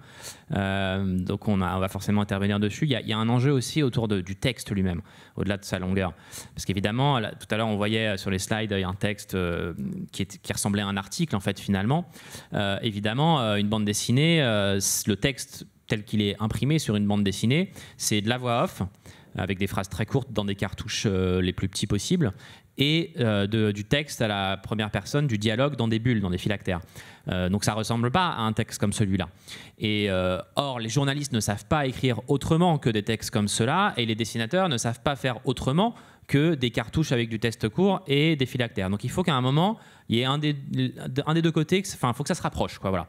Euh, donc on, va forcément intervenir dessus. Il y, a, un enjeu aussi autour du texte lui-même, au-delà de sa longueur. Parce qu'évidemment, tout à l'heure on voyait sur les slides un texte euh, qui, ressemblait à un article en fait finalement. Euh, évidemment, une bande dessinée, le texte tel qu'il est imprimé sur une bande dessinée, c'est de la voix off avec des phrases très courtes dans des cartouches les plus petits possibles et euh, du texte à la première personne, du dialogue dans des bulles, dans des phylactères. Euh, donc ça ressemble pas à un texte comme celui-là. Et euh, or, les journalistes ne savent pas écrire autrement que des textes comme cela, et les dessinateurs ne savent pas faire autrement que des cartouches avec du texte court et des phylactères. Donc il faut qu'à un moment, il y ait un des, des deux côtés, enfin, il faut que ça se rapproche. Quoi, voilà.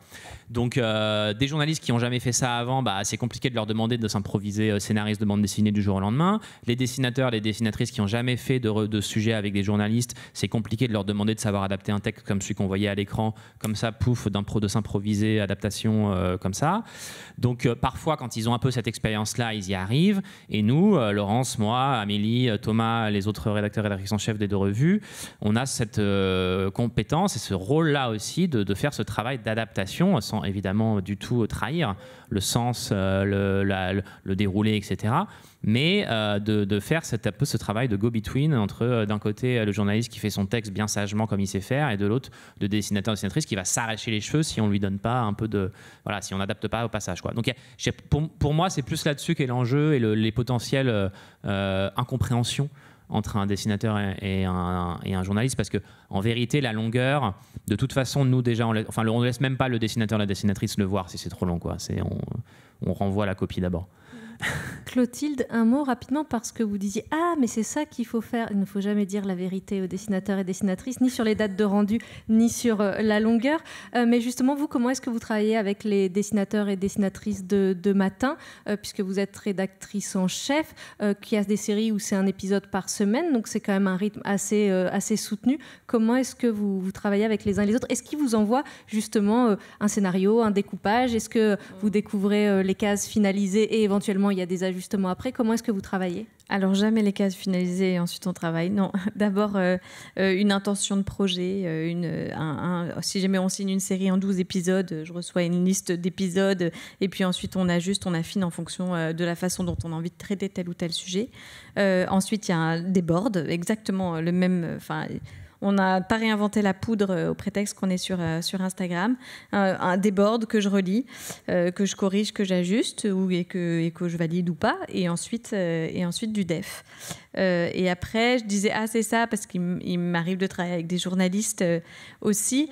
Donc, euh, des journalistes qui n'ont jamais fait ça avant, bah, c'est compliqué de leur demander de s'improviser euh, scénariste de bande dessinée du jour au lendemain. Les dessinateurs, les dessinatrices qui n'ont jamais fait de, sujet avec des journalistes, c'est compliqué de leur demander de savoir adapter un texte comme celui qu'on voyait à l'écran, comme ça, pouf, de s'improviser, adaptation euh, comme ça. Donc, parfois, quand ils ont un peu cette expérience-là, ils y arrivent. Et nous, Laurence, moi, Amélie, Thomas, les autres rédacteurs et rédactrices en chef des deux revues, on a cette compétence et ce rôle-là aussi de, de faire ce travail d'adaptation sans évidemment du tout trahir le sens, euh, le, le, déroulé, etc. Mais euh, de, de, faire cette, un peu ce travail de go-between entre euh, d'un côté le journaliste qui fait son texte bien sagement comme il sait faire et de l'autre le dessinateur dessinatrice qui va s'arracher les cheveux si on lui donne pas un peu de voilà si on n'adapte pas au passage quoi. Donc pour, pour, moi c'est plus là-dessus qu'est l'enjeu et les potentielles incompréhensions entre un dessinateur et, un, et un journaliste parce que en vérité, la longueur, de toute façon, nous déjà, on on ne laisse même pas le dessinateur, la dessinatrice le voir si c'est trop long. Quoi. On, on renvoie la copie d'abord. Clotilde, un mot rapidement parce que vous disiez Ah, mais c'est ça qu'il faut faire. Il ne faut jamais dire la vérité aux dessinateurs et dessinatrices, ni sur les dates de rendu, ni sur euh, la longueur. Euh, mais justement, vous, comment est-ce que vous travaillez avec les dessinateurs et dessinatrices de, matin, euh, puisque vous êtes rédactrice en chef, qui a des séries où c'est un épisode par semaine, donc c'est quand même un rythme assez, assez soutenu. Comment est-ce que vous, vous, travaillez avec les uns et les autres Est-ce qu'ils vous envoient justement un scénario, un découpage Est-ce que vous découvrez les cases finalisées et éventuellement il y a des ajustements après. Comment est-ce que vous travaillez Alors, jamais les cases finalisées et ensuite on travaille. Non, (laughs) d'abord euh, euh, une intention de projet. Euh, une, si jamais on signe une série en 12 épisodes, je reçois une liste d'épisodes et puis ensuite on ajuste, on affine en fonction de la façon dont on a envie de traiter tel ou tel sujet. ensuite, il y a des boards, exactement le même. Enfin, on n'a pas réinventé la poudre euh, au prétexte qu'on est sur, euh, sur Instagram. Euh, un, débord que je relis, que je corrige, que j'ajuste ou, et, que, et que je valide ou pas. Et ensuite, et ensuite du def. et après, je disais, ah, c'est ça, parce qu'il m'arrive de travailler avec des journalistes aussi.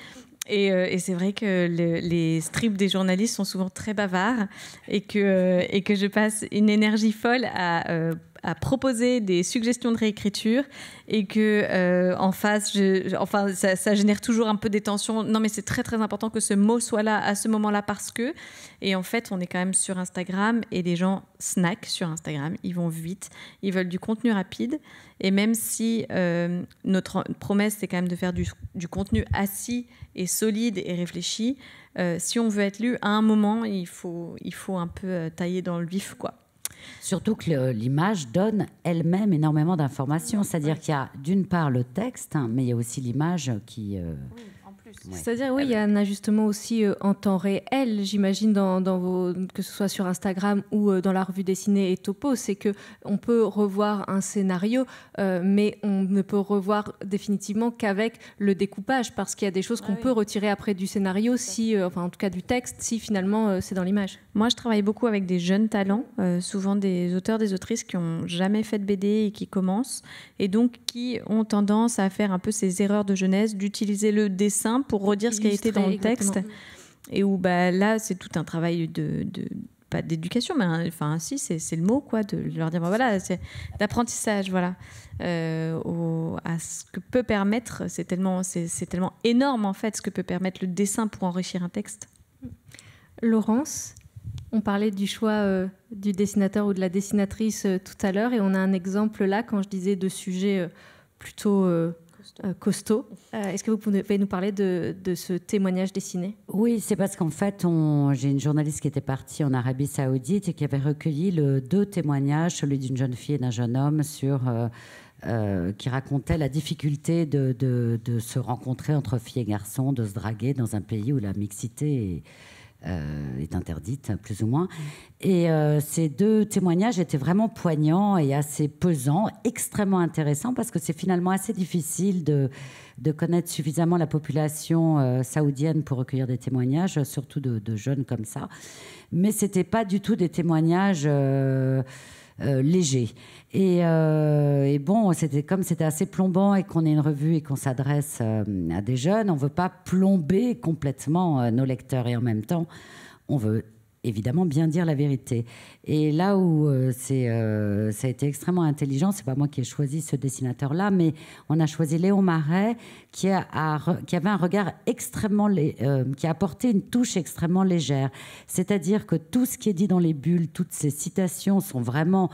Et, c'est vrai que les strips des journalistes sont souvent très bavards et que, et que je passe une énergie folle à à proposer des suggestions de réécriture et que euh, en face, je, enfin, ça, génère toujours un peu des tensions. Non, mais c'est très très important que ce mot soit là à ce moment-là parce que. Et en fait, on est quand même sur Instagram et les gens snack sur Instagram. Ils vont vite, ils veulent du contenu rapide. Et même si euh, notre promesse, c'est quand même de faire du, contenu assis et solide et réfléchi, euh, si on veut être lu à un moment, il faut, il faut un peu tailler dans le vif, quoi. Surtout que l'image donne elle-même énormément d'informations. C'est-à-dire qu'il y a d'une part le texte, hein, mais il y a aussi l'image qui, euh, c'est-à-dire, oui, il y a un ajustement aussi euh, en temps réel, j'imagine, dans, que ce soit sur Instagram ou euh, dans la revue dessinée et Topo, c'est que on peut revoir un scénario, euh, mais on ne peut revoir définitivement qu'avec le découpage, parce qu'il y a des choses ah qu'on peut retirer après du scénario, si, enfin en tout cas du texte, si finalement c'est dans l'image. Moi, je travaille beaucoup avec des jeunes talents, souvent des auteurs, des autrices qui n'ont jamais fait de BD et qui commencent, et donc qui ont tendance à faire un peu ces erreurs de jeunesse, d'utiliser le dessin pour redire ce qui a été dans le texte. Et où bah, là, c'est tout un travail de, pas d'éducation, mais enfin, si, c'est le mot, quoi, de leur dire, voilà, c'est d'apprentissage, voilà, euh, à ce que peut permettre, c'est tellement, c'est tellement énorme, en fait, ce que peut permettre le dessin pour enrichir un texte. Laurence, on parlait du choix euh, du dessinateur ou de la dessinatrice euh, tout à l'heure, et on a un exemple là, quand je disais de sujets plutôt costaud. Euh, euh, est-ce que vous pouvez nous parler de, ce témoignage dessiné Oui, c'est parce qu'en fait, j'ai une journaliste qui était partie en Arabie Saoudite et qui avait recueilli le, deux témoignages, celui d'une jeune fille et d'un jeune homme, euh, qui racontaient la difficulté de, de, se rencontrer entre filles et garçons, de se draguer dans un pays où la mixité est, euh, est interdite, plus ou moins. Et euh, ces deux témoignages étaient vraiment poignants et assez pesants, extrêmement intéressants, parce que c'est finalement assez difficile de, de, connaître suffisamment la population euh, saoudienne pour recueillir des témoignages, surtout de, de jeunes comme ça. Mais ce n'étaient pas du tout des témoignages euh, léger. Euh, et, bon, c'était comme c'était assez plombant et qu'on est une revue et qu'on s'adresse euh, à des jeunes, on ne veut pas plomber complètement nos lecteurs et en même temps, on veut évidemment bien dire la vérité. Et là où euh, c'est, euh, ça a été extrêmement intelligent, c'est pas moi qui ai choisi ce dessinateur-là, mais on a choisi Léon Marais, qui, a, qui avait un regard extrêmement, euh, qui a apporté une touche extrêmement légère. C'est-à-dire que tout ce qui est dit dans les bulles, toutes ces citations sont vraiment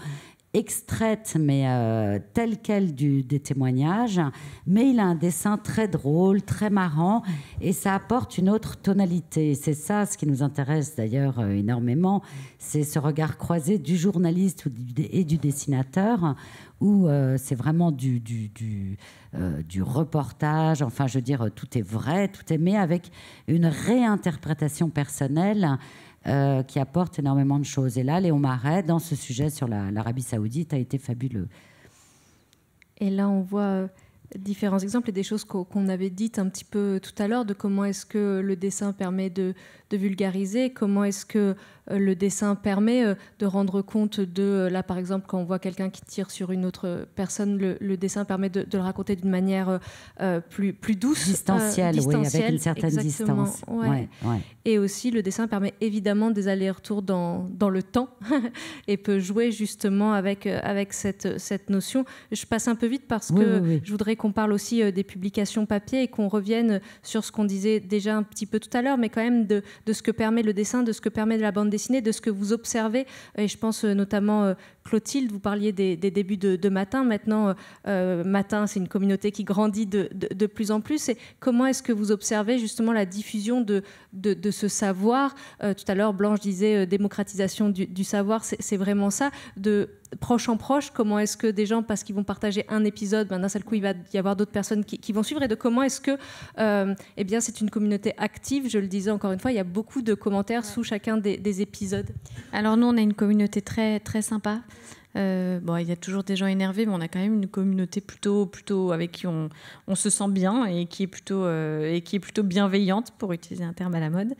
extraite, mais euh, telle qu'elle des témoignages. Mais il a un dessin très drôle, très marrant, et ça apporte une autre tonalité. C'est ça ce qui nous intéresse d'ailleurs euh, énormément, c'est ce regard croisé du journaliste et du dessinateur, où euh, c'est vraiment du, du, du, du, reportage, enfin je veux dire, tout est vrai, tout est mais avec une réinterprétation personnelle euh, qui apporte énormément de choses. Et là, Léon Marais, dans ce sujet sur l'Arabie saoudite, a été fabuleux. Et là, on voit euh, différents exemples et des choses qu'on avait dites un petit peu tout à l'heure de comment est-ce que le dessin permet de vulgariser, comment est-ce que euh, le dessin permet euh, de rendre compte de, euh, là par exemple, quand on voit quelqu'un qui tire sur une autre personne, le, dessin permet de, le raconter d'une manière plus, plus douce. Distancielle, avec une certaine distance. Et aussi, le dessin permet évidemment des allers-retours dans, dans, le temps (laughs) et peut jouer justement avec, avec cette, cette notion. Je passe un peu vite parce que je voudrais qu'on parle aussi des publications papier et qu'on revienne sur ce qu'on disait déjà un petit peu tout à l'heure, mais quand même de, de ce que permet le dessin, de ce que permet la bande dessiner de ce que vous observez, et je pense euh, notamment euh, Clotilde, vous parliez des, débuts de, Matin. Maintenant, euh, euh, Matin, c'est une communauté qui grandit de, plus en plus. Et comment est-ce que vous observez justement la diffusion de, ce savoir euh, Tout à l'heure, Blanche disait démocratisation du, savoir, c'est vraiment ça. De proche en proche, comment est-ce que des gens, parce qu'ils vont partager un épisode, ben, d'un seul coup, il va y avoir d'autres personnes qui, vont suivre, et de comment est-ce que, eh bien, c'est une communauté active, je le disais encore une fois, il y a beaucoup de commentaires sous chacun des, épisodes. Alors nous, on a une communauté très, très sympa, euh, bon, il y a toujours des gens énervés, mais on a quand même une communauté plutôt, plutôt avec qui on, on se sent bien et qui est plutôt, euh, et qui est plutôt bienveillante, pour utiliser un terme à la mode.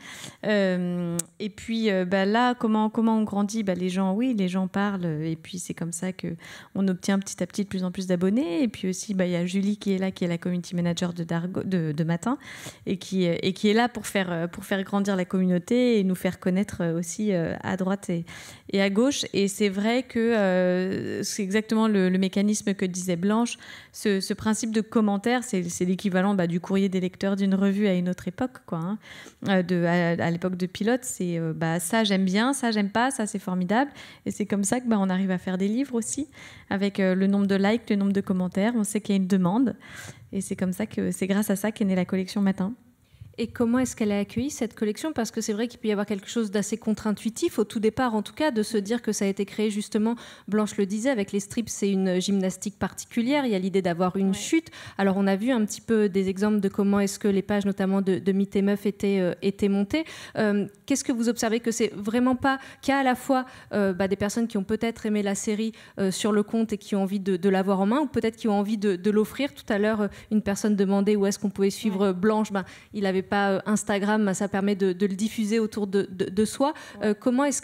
Euh, et puis bah, là, comment, comment on grandit bah, Les gens, oui, les gens parlent, et puis c'est comme ça que on obtient petit à petit de plus en plus d'abonnés. Et puis aussi, bah, il y a Julie qui est là, qui est la community manager de, Dargo, de, Matin, et qui, et qui est là pour faire, pour faire grandir la communauté et nous faire connaître aussi à droite et, et à gauche. Et c'est vrai que euh, c'est exactement le, mécanisme que disait Blanche. Ce, principe de commentaire, c'est l'équivalent bah, du courrier des lecteurs d'une revue à une autre époque. Quoi, hein. euh, à, l'époque de Pilote, c'est euh, bah, ça j'aime bien, ça j'aime pas, ça c'est formidable. Et c'est comme ça que bah, on arrive à faire des livres aussi, avec le nombre de likes, le nombre de commentaires. On sait qu'il y a une demande. Et c'est comme ça que c'est grâce à ça qu'est née la collection Matin et comment est-ce qu'elle a accueilli cette collection Parce que c'est vrai qu'il peut y avoir quelque chose d'assez contre-intuitif, au tout départ en tout cas, de se dire que ça a été créé justement, Blanche le disait, avec les strips, c'est une gymnastique particulière, il y a l'idée d'avoir une chute. Alors on a vu un petit peu des exemples de comment est-ce que les pages notamment de, de et Meuf étaient, montées. Euh, qu'est-ce que vous observez que c'est vraiment pas, qu'il y a à la fois euh, bah, des personnes qui ont peut-être aimé la série euh, sur le compte et qui ont envie de, l'avoir en main, ou peut-être qui ont envie de, l'offrir Tout à l'heure, une personne demandait où est-ce qu'on pouvait suivre Blanche, ben, il avait pas euh, Instagram, bah, ça permet de, le diffuser autour de, soi. Euh, comment est-ce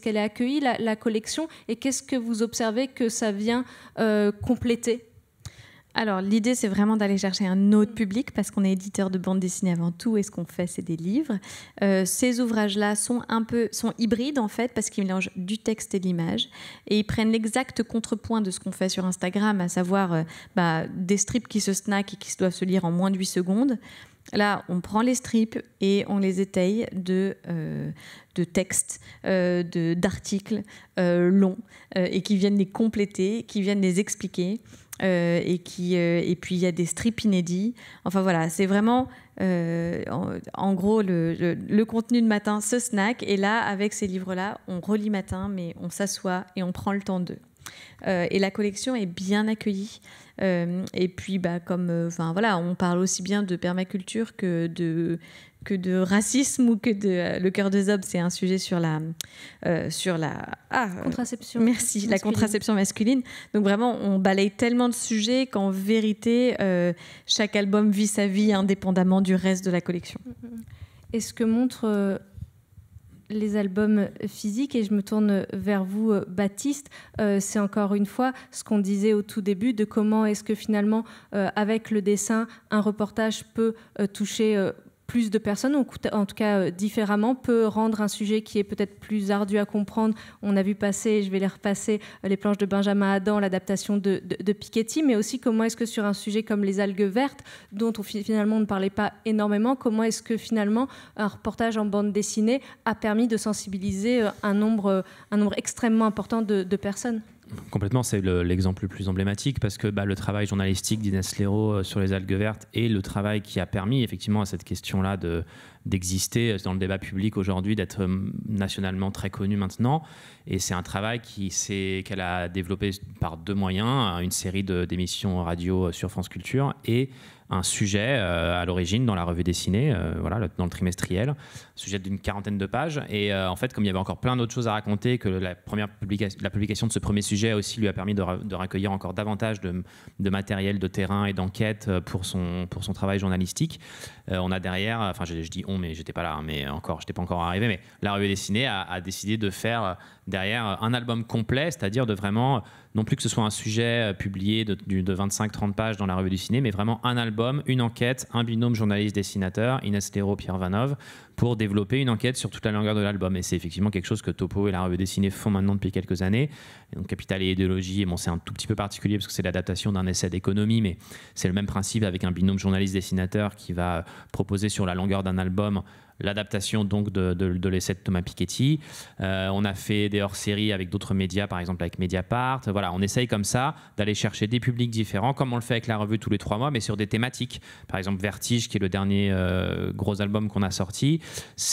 qu'elle est, accueillie, la, la collection, et qu'est-ce que vous observez que ça vient euh, compléter alors, l'idée, c'est vraiment d'aller chercher un autre mm. public parce qu'on est éditeur de bande dessinée avant tout et ce qu'on fait, c'est des livres. ces ouvrages-là sont un peu sont hybrides en fait parce qu'ils mélangent du texte et de l'image et ils prennent l'exact contrepoint de ce qu'on fait sur Instagram, à savoir bah, des strips qui se snackent et qui doivent se lire en moins de 8 secondes. Là, on prend les strips et on les étaye de, euh, textes, euh, d'articles euh, longs et qui viennent les compléter, qui viennent les expliquer. et, qui, et puis il y a des strips inédits. Enfin voilà, c'est vraiment en, gros le, le, contenu de matin, ce snack. Et là, avec ces livres-là, on relit matin, mais on s'assoit et on prend le temps d'eux. Euh, et la collection est bien accueillie. Euh, et puis, bah, comme, euh, enfin voilà, on parle aussi bien de permaculture que de que de racisme ou que de le cœur des hommes, c'est un sujet sur la sur la ah, contraception. merci, la contraception masculine. Donc vraiment, on balaye tellement de sujets qu'en vérité, chaque album vit sa vie indépendamment du reste de la collection. Mm, mm, mm. est ce que montre les albums physiques et je me tourne vers vous, euh, Baptiste. Euh, c'est encore une fois ce qu'on disait au tout début de comment est-ce que finalement, euh, avec le dessin, un reportage peut toucher plus de personnes, ou en tout cas euh, différemment, peut rendre un sujet qui est peut-être plus ardu à comprendre. On a vu passer, je vais les repasser, euh, les planches de Benjamin Adam, l'adaptation de, Piketty, mais aussi comment est-ce que sur un sujet comme les algues vertes, dont on, finalement ne parlait pas énormément, comment est-ce que finalement un reportage en bande dessinée a permis de sensibiliser euh, un nombre, extrêmement important de personnes Complètement, c'est l'exemple le, plus emblématique parce que bah, le travail journalistique d'Inès Léraud euh, sur les algues vertes et le travail qui a permis effectivement à cette question-là d'exister euh, dans le débat public aujourd'hui, d'être hum, nationalement très connue maintenant. Et c'est un travail qu'elle a développé par deux moyens, hein, une série d'émissions radio euh, sur France Culture et un sujet euh, à l'origine dans la revue dessinée, euh, voilà, dans le trimestriel, sujet d'une quarantaine de pages. Et euh, en fait, comme il y avait encore plein d'autres choses à raconter, que la, première la publication de ce premier sujet aussi lui a permis de, recueillir encore davantage de, matériel de terrain et d'enquête pour son, pour son travail journalistique, on a derrière, enfin je, je, dis on, mais j'étais pas là, mais encore, j'étais pas encore arrivé, mais la revue dessinée a, a décidé de faire derrière un album complet, c'est-à-dire de vraiment non plus que ce soit un sujet euh, publié de, 25-30 pages dans la revue du ciné, mais vraiment un album, une enquête, un binôme journaliste-dessinateur, Inès Léraud, Pierre Vanov, pour développer une enquête sur toute la longueur de l'album. Et c'est effectivement quelque chose que Topo et la revue dessinée font maintenant depuis quelques années. donc Capital et idéologie, c'est un tout petit peu particulier parce que c'est l'adaptation d'un essai d'économie, mais c'est le même principe avec un binôme journaliste-dessinateur qui va proposer sur la longueur d'un album l'adaptation donc de, de, l'essai de Thomas Piketty. Euh, on a fait des hors-séries avec d'autres médias, par exemple avec Mediapart. Voilà, on essaye comme ça d'aller chercher des publics différents, comme on le fait avec la revue tous les trois mois, mais sur des thématiques. Par exemple, Vertige, qui est le dernier euh, gros album qu'on a sorti,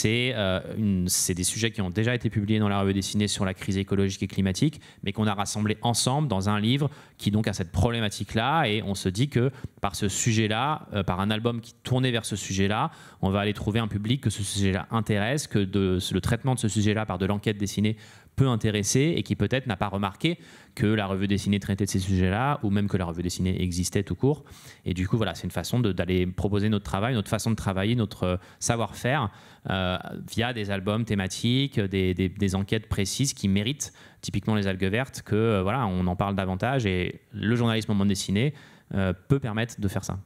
euh, c'est des sujets qui ont déjà été publiés dans la revue dessinée sur la crise écologique et climatique, mais qu'on a rassemblés ensemble dans un livre qui donc a cette problématique-là. Et on se dit que par ce sujet-là, euh, par un album qui tournait vers ce sujet-là, on va aller trouver un public que ce sujet-là intéresse, que le traitement de ce sujet-là par de l'enquête dessinée peu intéressé et qui peut-être n'a pas remarqué que la revue dessinée traitait de ces sujets-là ou même que la revue dessinée existait tout court. Et du coup, voilà, c'est une façon d'aller proposer notre travail, notre façon de travailler, notre euh, savoir-faire euh, via des albums thématiques, des, enquêtes précises qui méritent typiquement les algues vertes que euh, voilà, on en parle davantage et le journalisme en bande dessinée peut permettre de faire ça.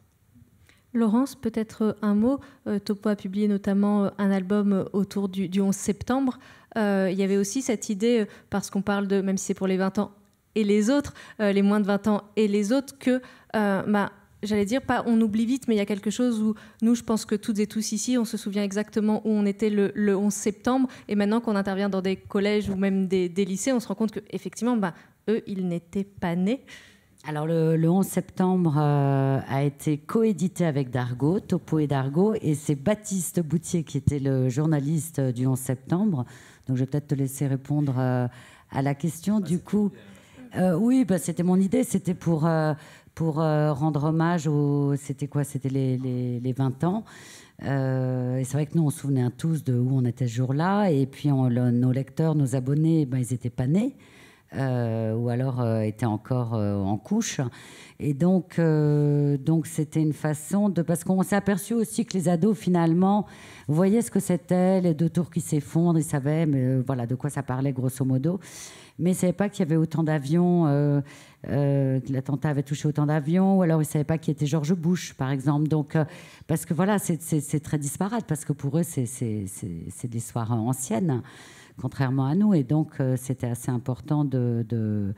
Laurence, peut-être euh, un mot. Euh, Topo a publié notamment euh, un album autour du, 11 septembre. il y avait aussi cette idée, parce qu'on parle de, même si c'est pour les 20 ans et les autres, les moins de 20 ans et les autres, que bah, j'allais dire, pas on oublie vite, mais il y a quelque chose où nous, je pense que toutes et tous ici, on se souvient exactement où on était le, 11 septembre. Et maintenant qu'on intervient dans des collèges ou même des, lycées, on se rend compte qu'effectivement, bah, eux, ils n'étaient pas nés. Alors le, 11 septembre euh, a été coédité avec Dargo, Topo et Dargo, et c'est Baptiste Boutier qui était le journaliste euh, du 11 septembre. Donc je vais peut-être te laisser répondre euh, à la question. du coup, oui, bah, c'était mon idée, c'était pour, rendre hommage aux... C'était quoi C'était les, 20 ans. et c'est vrai que nous, on se souvenait tous de où on était ce jour-là, et puis nos lecteurs, nos abonnés, bah, ils n'étaient pas nés. Euh, ou alors euh, était encore euh, en couche. Et donc, donc c'était une façon de. Parce qu'on s'est aperçu aussi que les ados, finalement, voyaient ce que c'était, les deux tours qui s'effondrent, ils savaient mais, voilà, de quoi ça parlait, grosso modo. Mais ils ne savaient pas qu'il y avait autant d'avions, que l'attentat avait touché autant d'avions, ou alors ils ne savaient pas qui était George Bush, par exemple. Donc, parce que voilà, c'est très disparate, parce que pour eux, c'est de l'histoire ancienne contrairement à nous. Et donc, euh, c'était assez important de, de,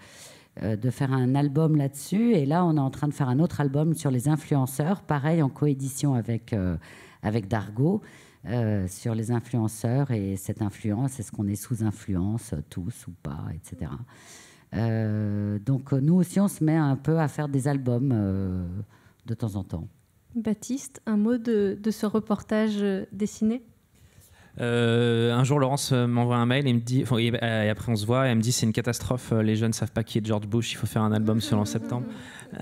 euh, de, faire un album là-dessus. Et là, on est en train de faire un autre album sur les influenceurs, pareil en coédition avec, euh, avec Dargo. sur les influenceurs et cette influence, est-ce qu'on est sous influence tous ou pas, etc. donc nous aussi, on se met un peu à faire des albums de temps en temps. Baptiste, un mot de ce reportage dessiné euh, un jour, Laurence euh, m'envoie un mail et me dit, euh, et, après on se voit, et elle me dit c'est une catastrophe, les jeunes ne savent pas qui est George Bush, il faut faire un album sur l'an septembre. (laughs)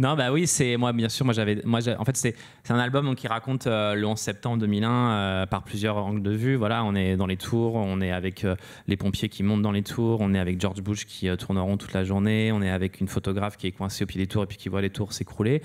Non, bah oui, c'est moi, bien sûr. Moi, j'avais, moi, en fait, c'est un album qui raconte euh, le 11 septembre 2001 euh, par plusieurs angles de vue. Voilà, on est dans les tours, on est avec euh, les pompiers qui montent dans les tours, on est avec George Bush qui tourneront toute la journée, on est avec une photographe qui est coincée au pied des tours et puis qui voit les tours s'écrouler.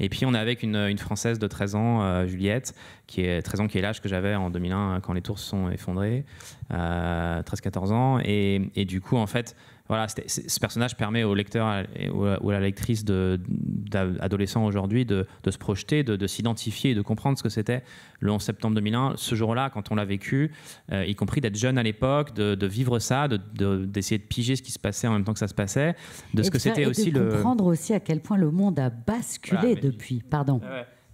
Et puis, on est avec une, française de 13 ans, Juliette, qui est 13 ans, qui est l'âge que j'avais en 2001 quand les tours se sont effondrées, 13-14 ans. Et, et du coup, en fait, voilà, ce personnage permet au lecteur ou à la lectrice d'adolescent aujourd'hui de, se projeter, de, s'identifier et de comprendre ce que c'était le 11 septembre 2001, ce jour-là, quand on l'a vécu, euh, y compris d'être jeune à l'époque, de, vivre ça, d'essayer de, piger ce qui se passait en même temps que ça se passait, de ce que c'était aussi de comprendre aussi à quel point le monde a basculé depuis. Pardon.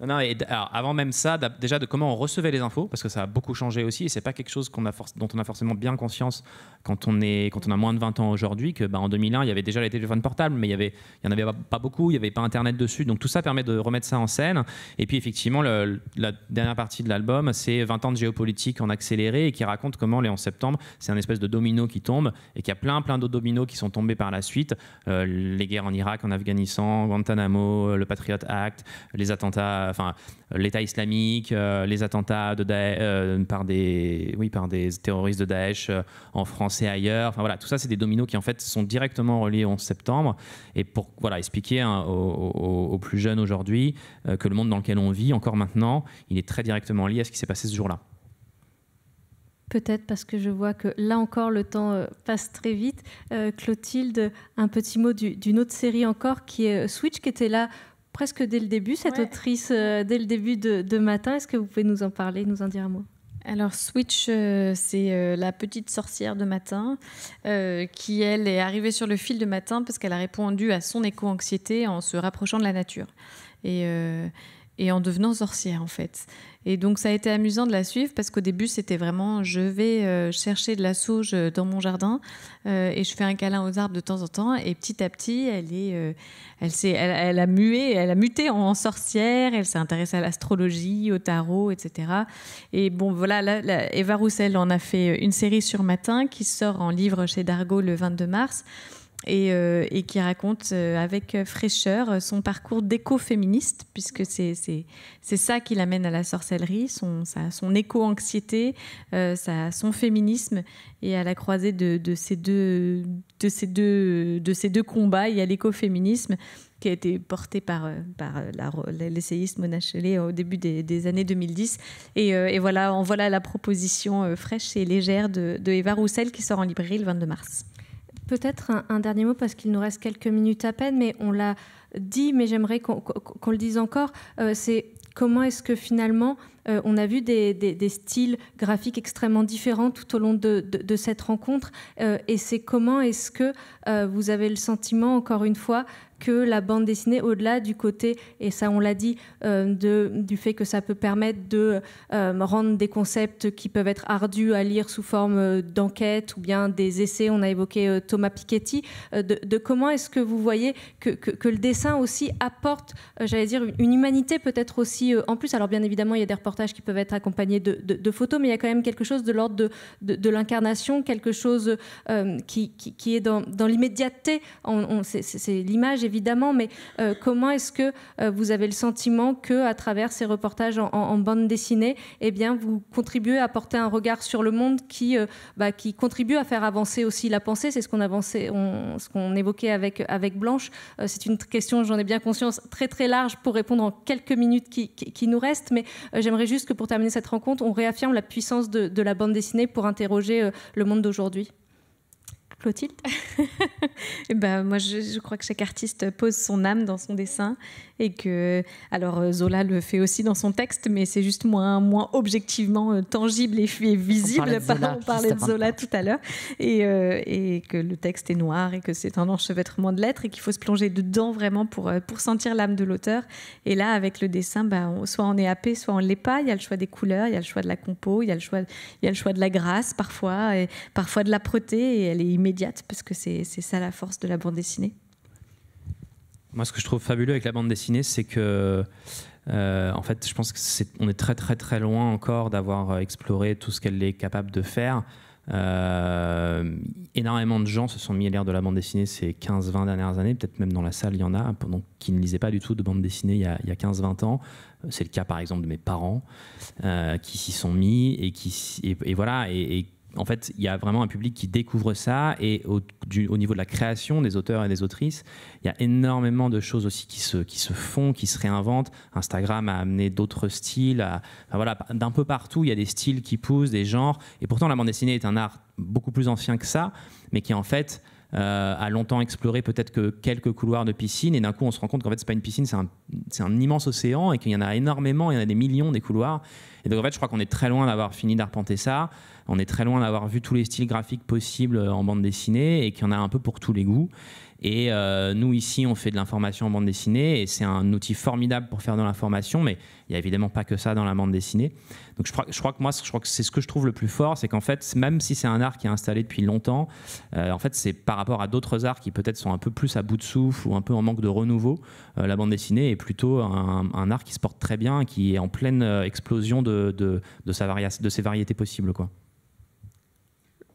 Non, et avant même ça, déjà de comment on recevait les infos, parce que ça a beaucoup changé aussi, et c'est pas quelque chose qu'on a dont on a forcément bien conscience quand on, est, quand on a moins de 20 ans aujourd'hui, que bah, en 2001, il y avait déjà les téléphones portables, mais il y avait, il y en avait pas beaucoup, il n'y avait pas Internet dessus, donc tout ça permet de remettre ça en scène. Et puis effectivement, la dernière partie de l'album, c'est 20 ans de géopolitique en accéléré, et qui raconte comment les 11 septembre, c'est un espèce de domino qui tombe, et qu'il y a plein, plein d'autres dominos qui sont tombés par la suite. Euh, les guerres en Irak, en Afghanistan, Guantanamo, le Patriot Act, les attentats enfin, l'État islamique, euh, les attentats de euh, par des, oui, par des terroristes de Daesh euh, en France et ailleurs. Enfin voilà, tout ça, c'est des dominos qui en fait sont directement reliés en septembre. Et pour voilà expliquer hein, aux, plus jeunes aujourd'hui que le monde dans lequel on vit encore maintenant, il est très directement lié à ce qui s'est passé ce jour-là. Peut-être parce que je vois que là encore le temps passe très vite. Clotilde, un petit mot d'une autre série encore qui est Switch, qui était là presque dès le début, cette autrice, euh, dès le début de, Matin. Est-ce que vous pouvez nous en parler, nous en dire un mot alors Switch, euh, c'est euh, la petite sorcière de matin qui, elle, est arrivée sur le fil de matin parce qu'elle a répondu à son éco-anxiété en se rapprochant de la nature et, et en devenant sorcière en fait. Et donc ça a été amusant de la suivre parce qu'au début c'était vraiment je vais euh, chercher de la sauge euh, dans mon jardin euh, et je fais un câlin aux arbres de temps en temps et petit à petit elle est, elle, elle, a mué, elle a muté en, sorcière, elle s'est intéressée à l'astrologie, au tarot, etc. Et bon voilà, Eva Roussel en a fait une série sur Matin qui sort en livre chez Dargaud le 22 mars. Euh, et, qui raconte euh, avec fraîcheur son parcours d'éco-féministe, puisque c'est ça qui l'amène à la sorcellerie, son, son éco-anxiété, euh, son féminisme, et à la croisée de, ces, deux, de, ces, de ces deux combats, il y a l'écoféminisme qui a été porté par, par l'essayiste Mona Chollet au début des, années 2010. Et, voilà, en voilà la proposition fraîche et légère de, de Eva Roussel qui sort en librairie le 22 mars. Peut-être un, dernier mot parce qu'il nous reste quelques minutes à peine, mais on l'a dit, mais j'aimerais qu'on le dise encore. Euh, c'est comment est-ce que finalement euh, on a vu des, styles graphiques extrêmement différents tout au long de, cette rencontre euh, et c'est comment est-ce que vous avez le sentiment encore une fois que la bande dessinée, au-delà du côté, et ça on l'a dit, euh, de, du fait que ça peut permettre de euh, rendre des concepts qui peuvent être ardus à lire sous forme euh, d'enquête ou bien des essais, on a évoqué Thomas Piketty, de, comment est-ce que vous voyez que, le dessin aussi apporte, j'allais dire, une, humanité peut-être aussi en plus. Alors bien évidemment, il y a des reportages qui peuvent être accompagnés de, photos, mais il y a quand même quelque chose de l'ordre de, l'incarnation, quelque chose qui, est dans, dans l'immédiateté. c'est l'image évidemment, mais euh, comment est-ce que euh, vous avez le sentiment que, à travers ces reportages en, bande dessinée, eh bien, vous contribuez à porter un regard sur le monde qui, euh, bah, contribue à faire avancer aussi la pensée C'est ce qu'on avançait, qu'on évoquait avec Blanche. C'est une question, j'en ai bien conscience, très très large pour répondre en quelques minutes qui, nous restent, mais j'aimerais juste que pour terminer cette rencontre, on réaffirme la puissance de la bande dessinée pour interroger le monde d'aujourd'hui et (laughs) eh ben, moi, je, crois que chaque artiste pose son âme dans son dessin et que, alors euh, Zola le fait aussi dans son texte, mais c'est juste moins, moins objectivement euh, tangible et, visible. On parlait de Zola, par, Zola tout à l'heure et, euh, et, que le texte est noir et que c'est un enchevêtrement de lettres et qu'il faut se plonger dedans vraiment pour, pour sentir l'âme de l'auteur. Et là, avec le dessin, ben, soit on est happé, soit on l'est pas. Il y a le choix des couleurs, il y a le choix de la compo, il y a le choix, il y a le choix de la grâce parfois, et parfois de l'âpreté et elle est immédiate immédiate, parce que c'est ça la force de la bande dessinée. Moi, ce que je trouve fabuleux avec la bande dessinée, c'est que, euh, en fait, je pense que est, on est très très très loin encore d'avoir euh, exploré tout ce qu'elle est capable de faire. Euh, énormément de gens se sont mis à l'ère de la bande dessinée ces 15-20 dernières années, peut-être même dans la salle, il y en a pendant qui ne lisaient pas du tout de bande dessinée il y a, a 15-20 ans. C'est le cas par exemple de mes parents qui s'y sont mis et qui voilà et, et en fait, il y a vraiment un public qui découvre ça. Et au, niveau de la création des auteurs et des autrices, il y a énormément de choses aussi qui se, qui se font, qui se réinventent. Instagram a amené d'autres styles. voilà, d'un peu partout, il y a des styles qui poussent, des genres. Et pourtant, la bande dessinée est un art beaucoup plus ancien que ça, mais qui en fait euh, a longtemps exploré peut-être que quelques couloirs de piscine. Et d'un coup, on se rend compte qu'en fait, c'est pas une piscine, c'est un, un immense océan et qu'il y en a énormément, il y en a des millions des couloirs. Et donc en fait, je crois qu'on est très loin d'avoir fini d'arpenter ça on est très loin d'avoir vu tous les styles graphiques possibles euh, en bande dessinée et qu'il y en a un peu pour tous les goûts. Et euh, nous, ici, on fait de l'information en bande dessinée et c'est un outil formidable pour faire de l'information, mais il n'y a évidemment pas que ça dans la bande dessinée. Donc je crois, que moi, je crois que c'est ce que je trouve le plus fort, c'est qu'en fait, même si c'est un art qui est installé depuis longtemps, euh, en fait, c'est par rapport à d'autres arts qui peut-être sont un peu plus à bout de souffle ou un peu en manque de renouveau, la bande dessinée est plutôt un, art qui se porte très bien, qui est en pleine explosion de, sa de ses variétés possibles. Quoi.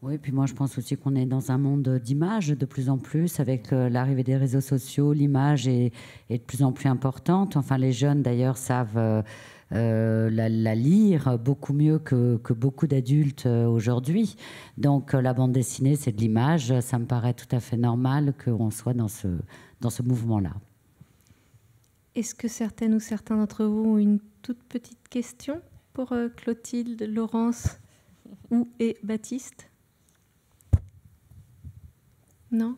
Oui, puis moi je pense aussi qu'on est dans un monde d'image de plus en plus, avec euh, l'arrivée des réseaux sociaux, l'image est, de plus en plus importante. Enfin, les jeunes d'ailleurs savent euh, euh, la, lire beaucoup mieux que, beaucoup d'adultes aujourd'hui. Donc la bande dessinée, c'est de l'image. Ça me paraît tout à fait normal qu'on soit dans ce, dans ce mouvement-là. Est-ce que certaines ou certains d'entre vous ont une toute petite question pour Clotilde, Laurence ou et Baptiste non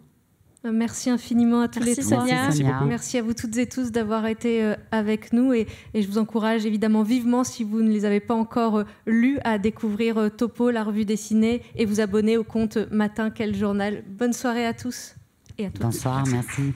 euh, Merci infiniment à tous les trois. Merci, à vous toutes et tous d'avoir été euh, avec nous et, et, je vous encourage évidemment vivement, si vous ne les avez pas encore euh, lus, à découvrir Topo, la revue dessinée, et vous abonner au compte Matin Quel Journal. Bonne soirée à tous et à toutes. Bonsoir, merci.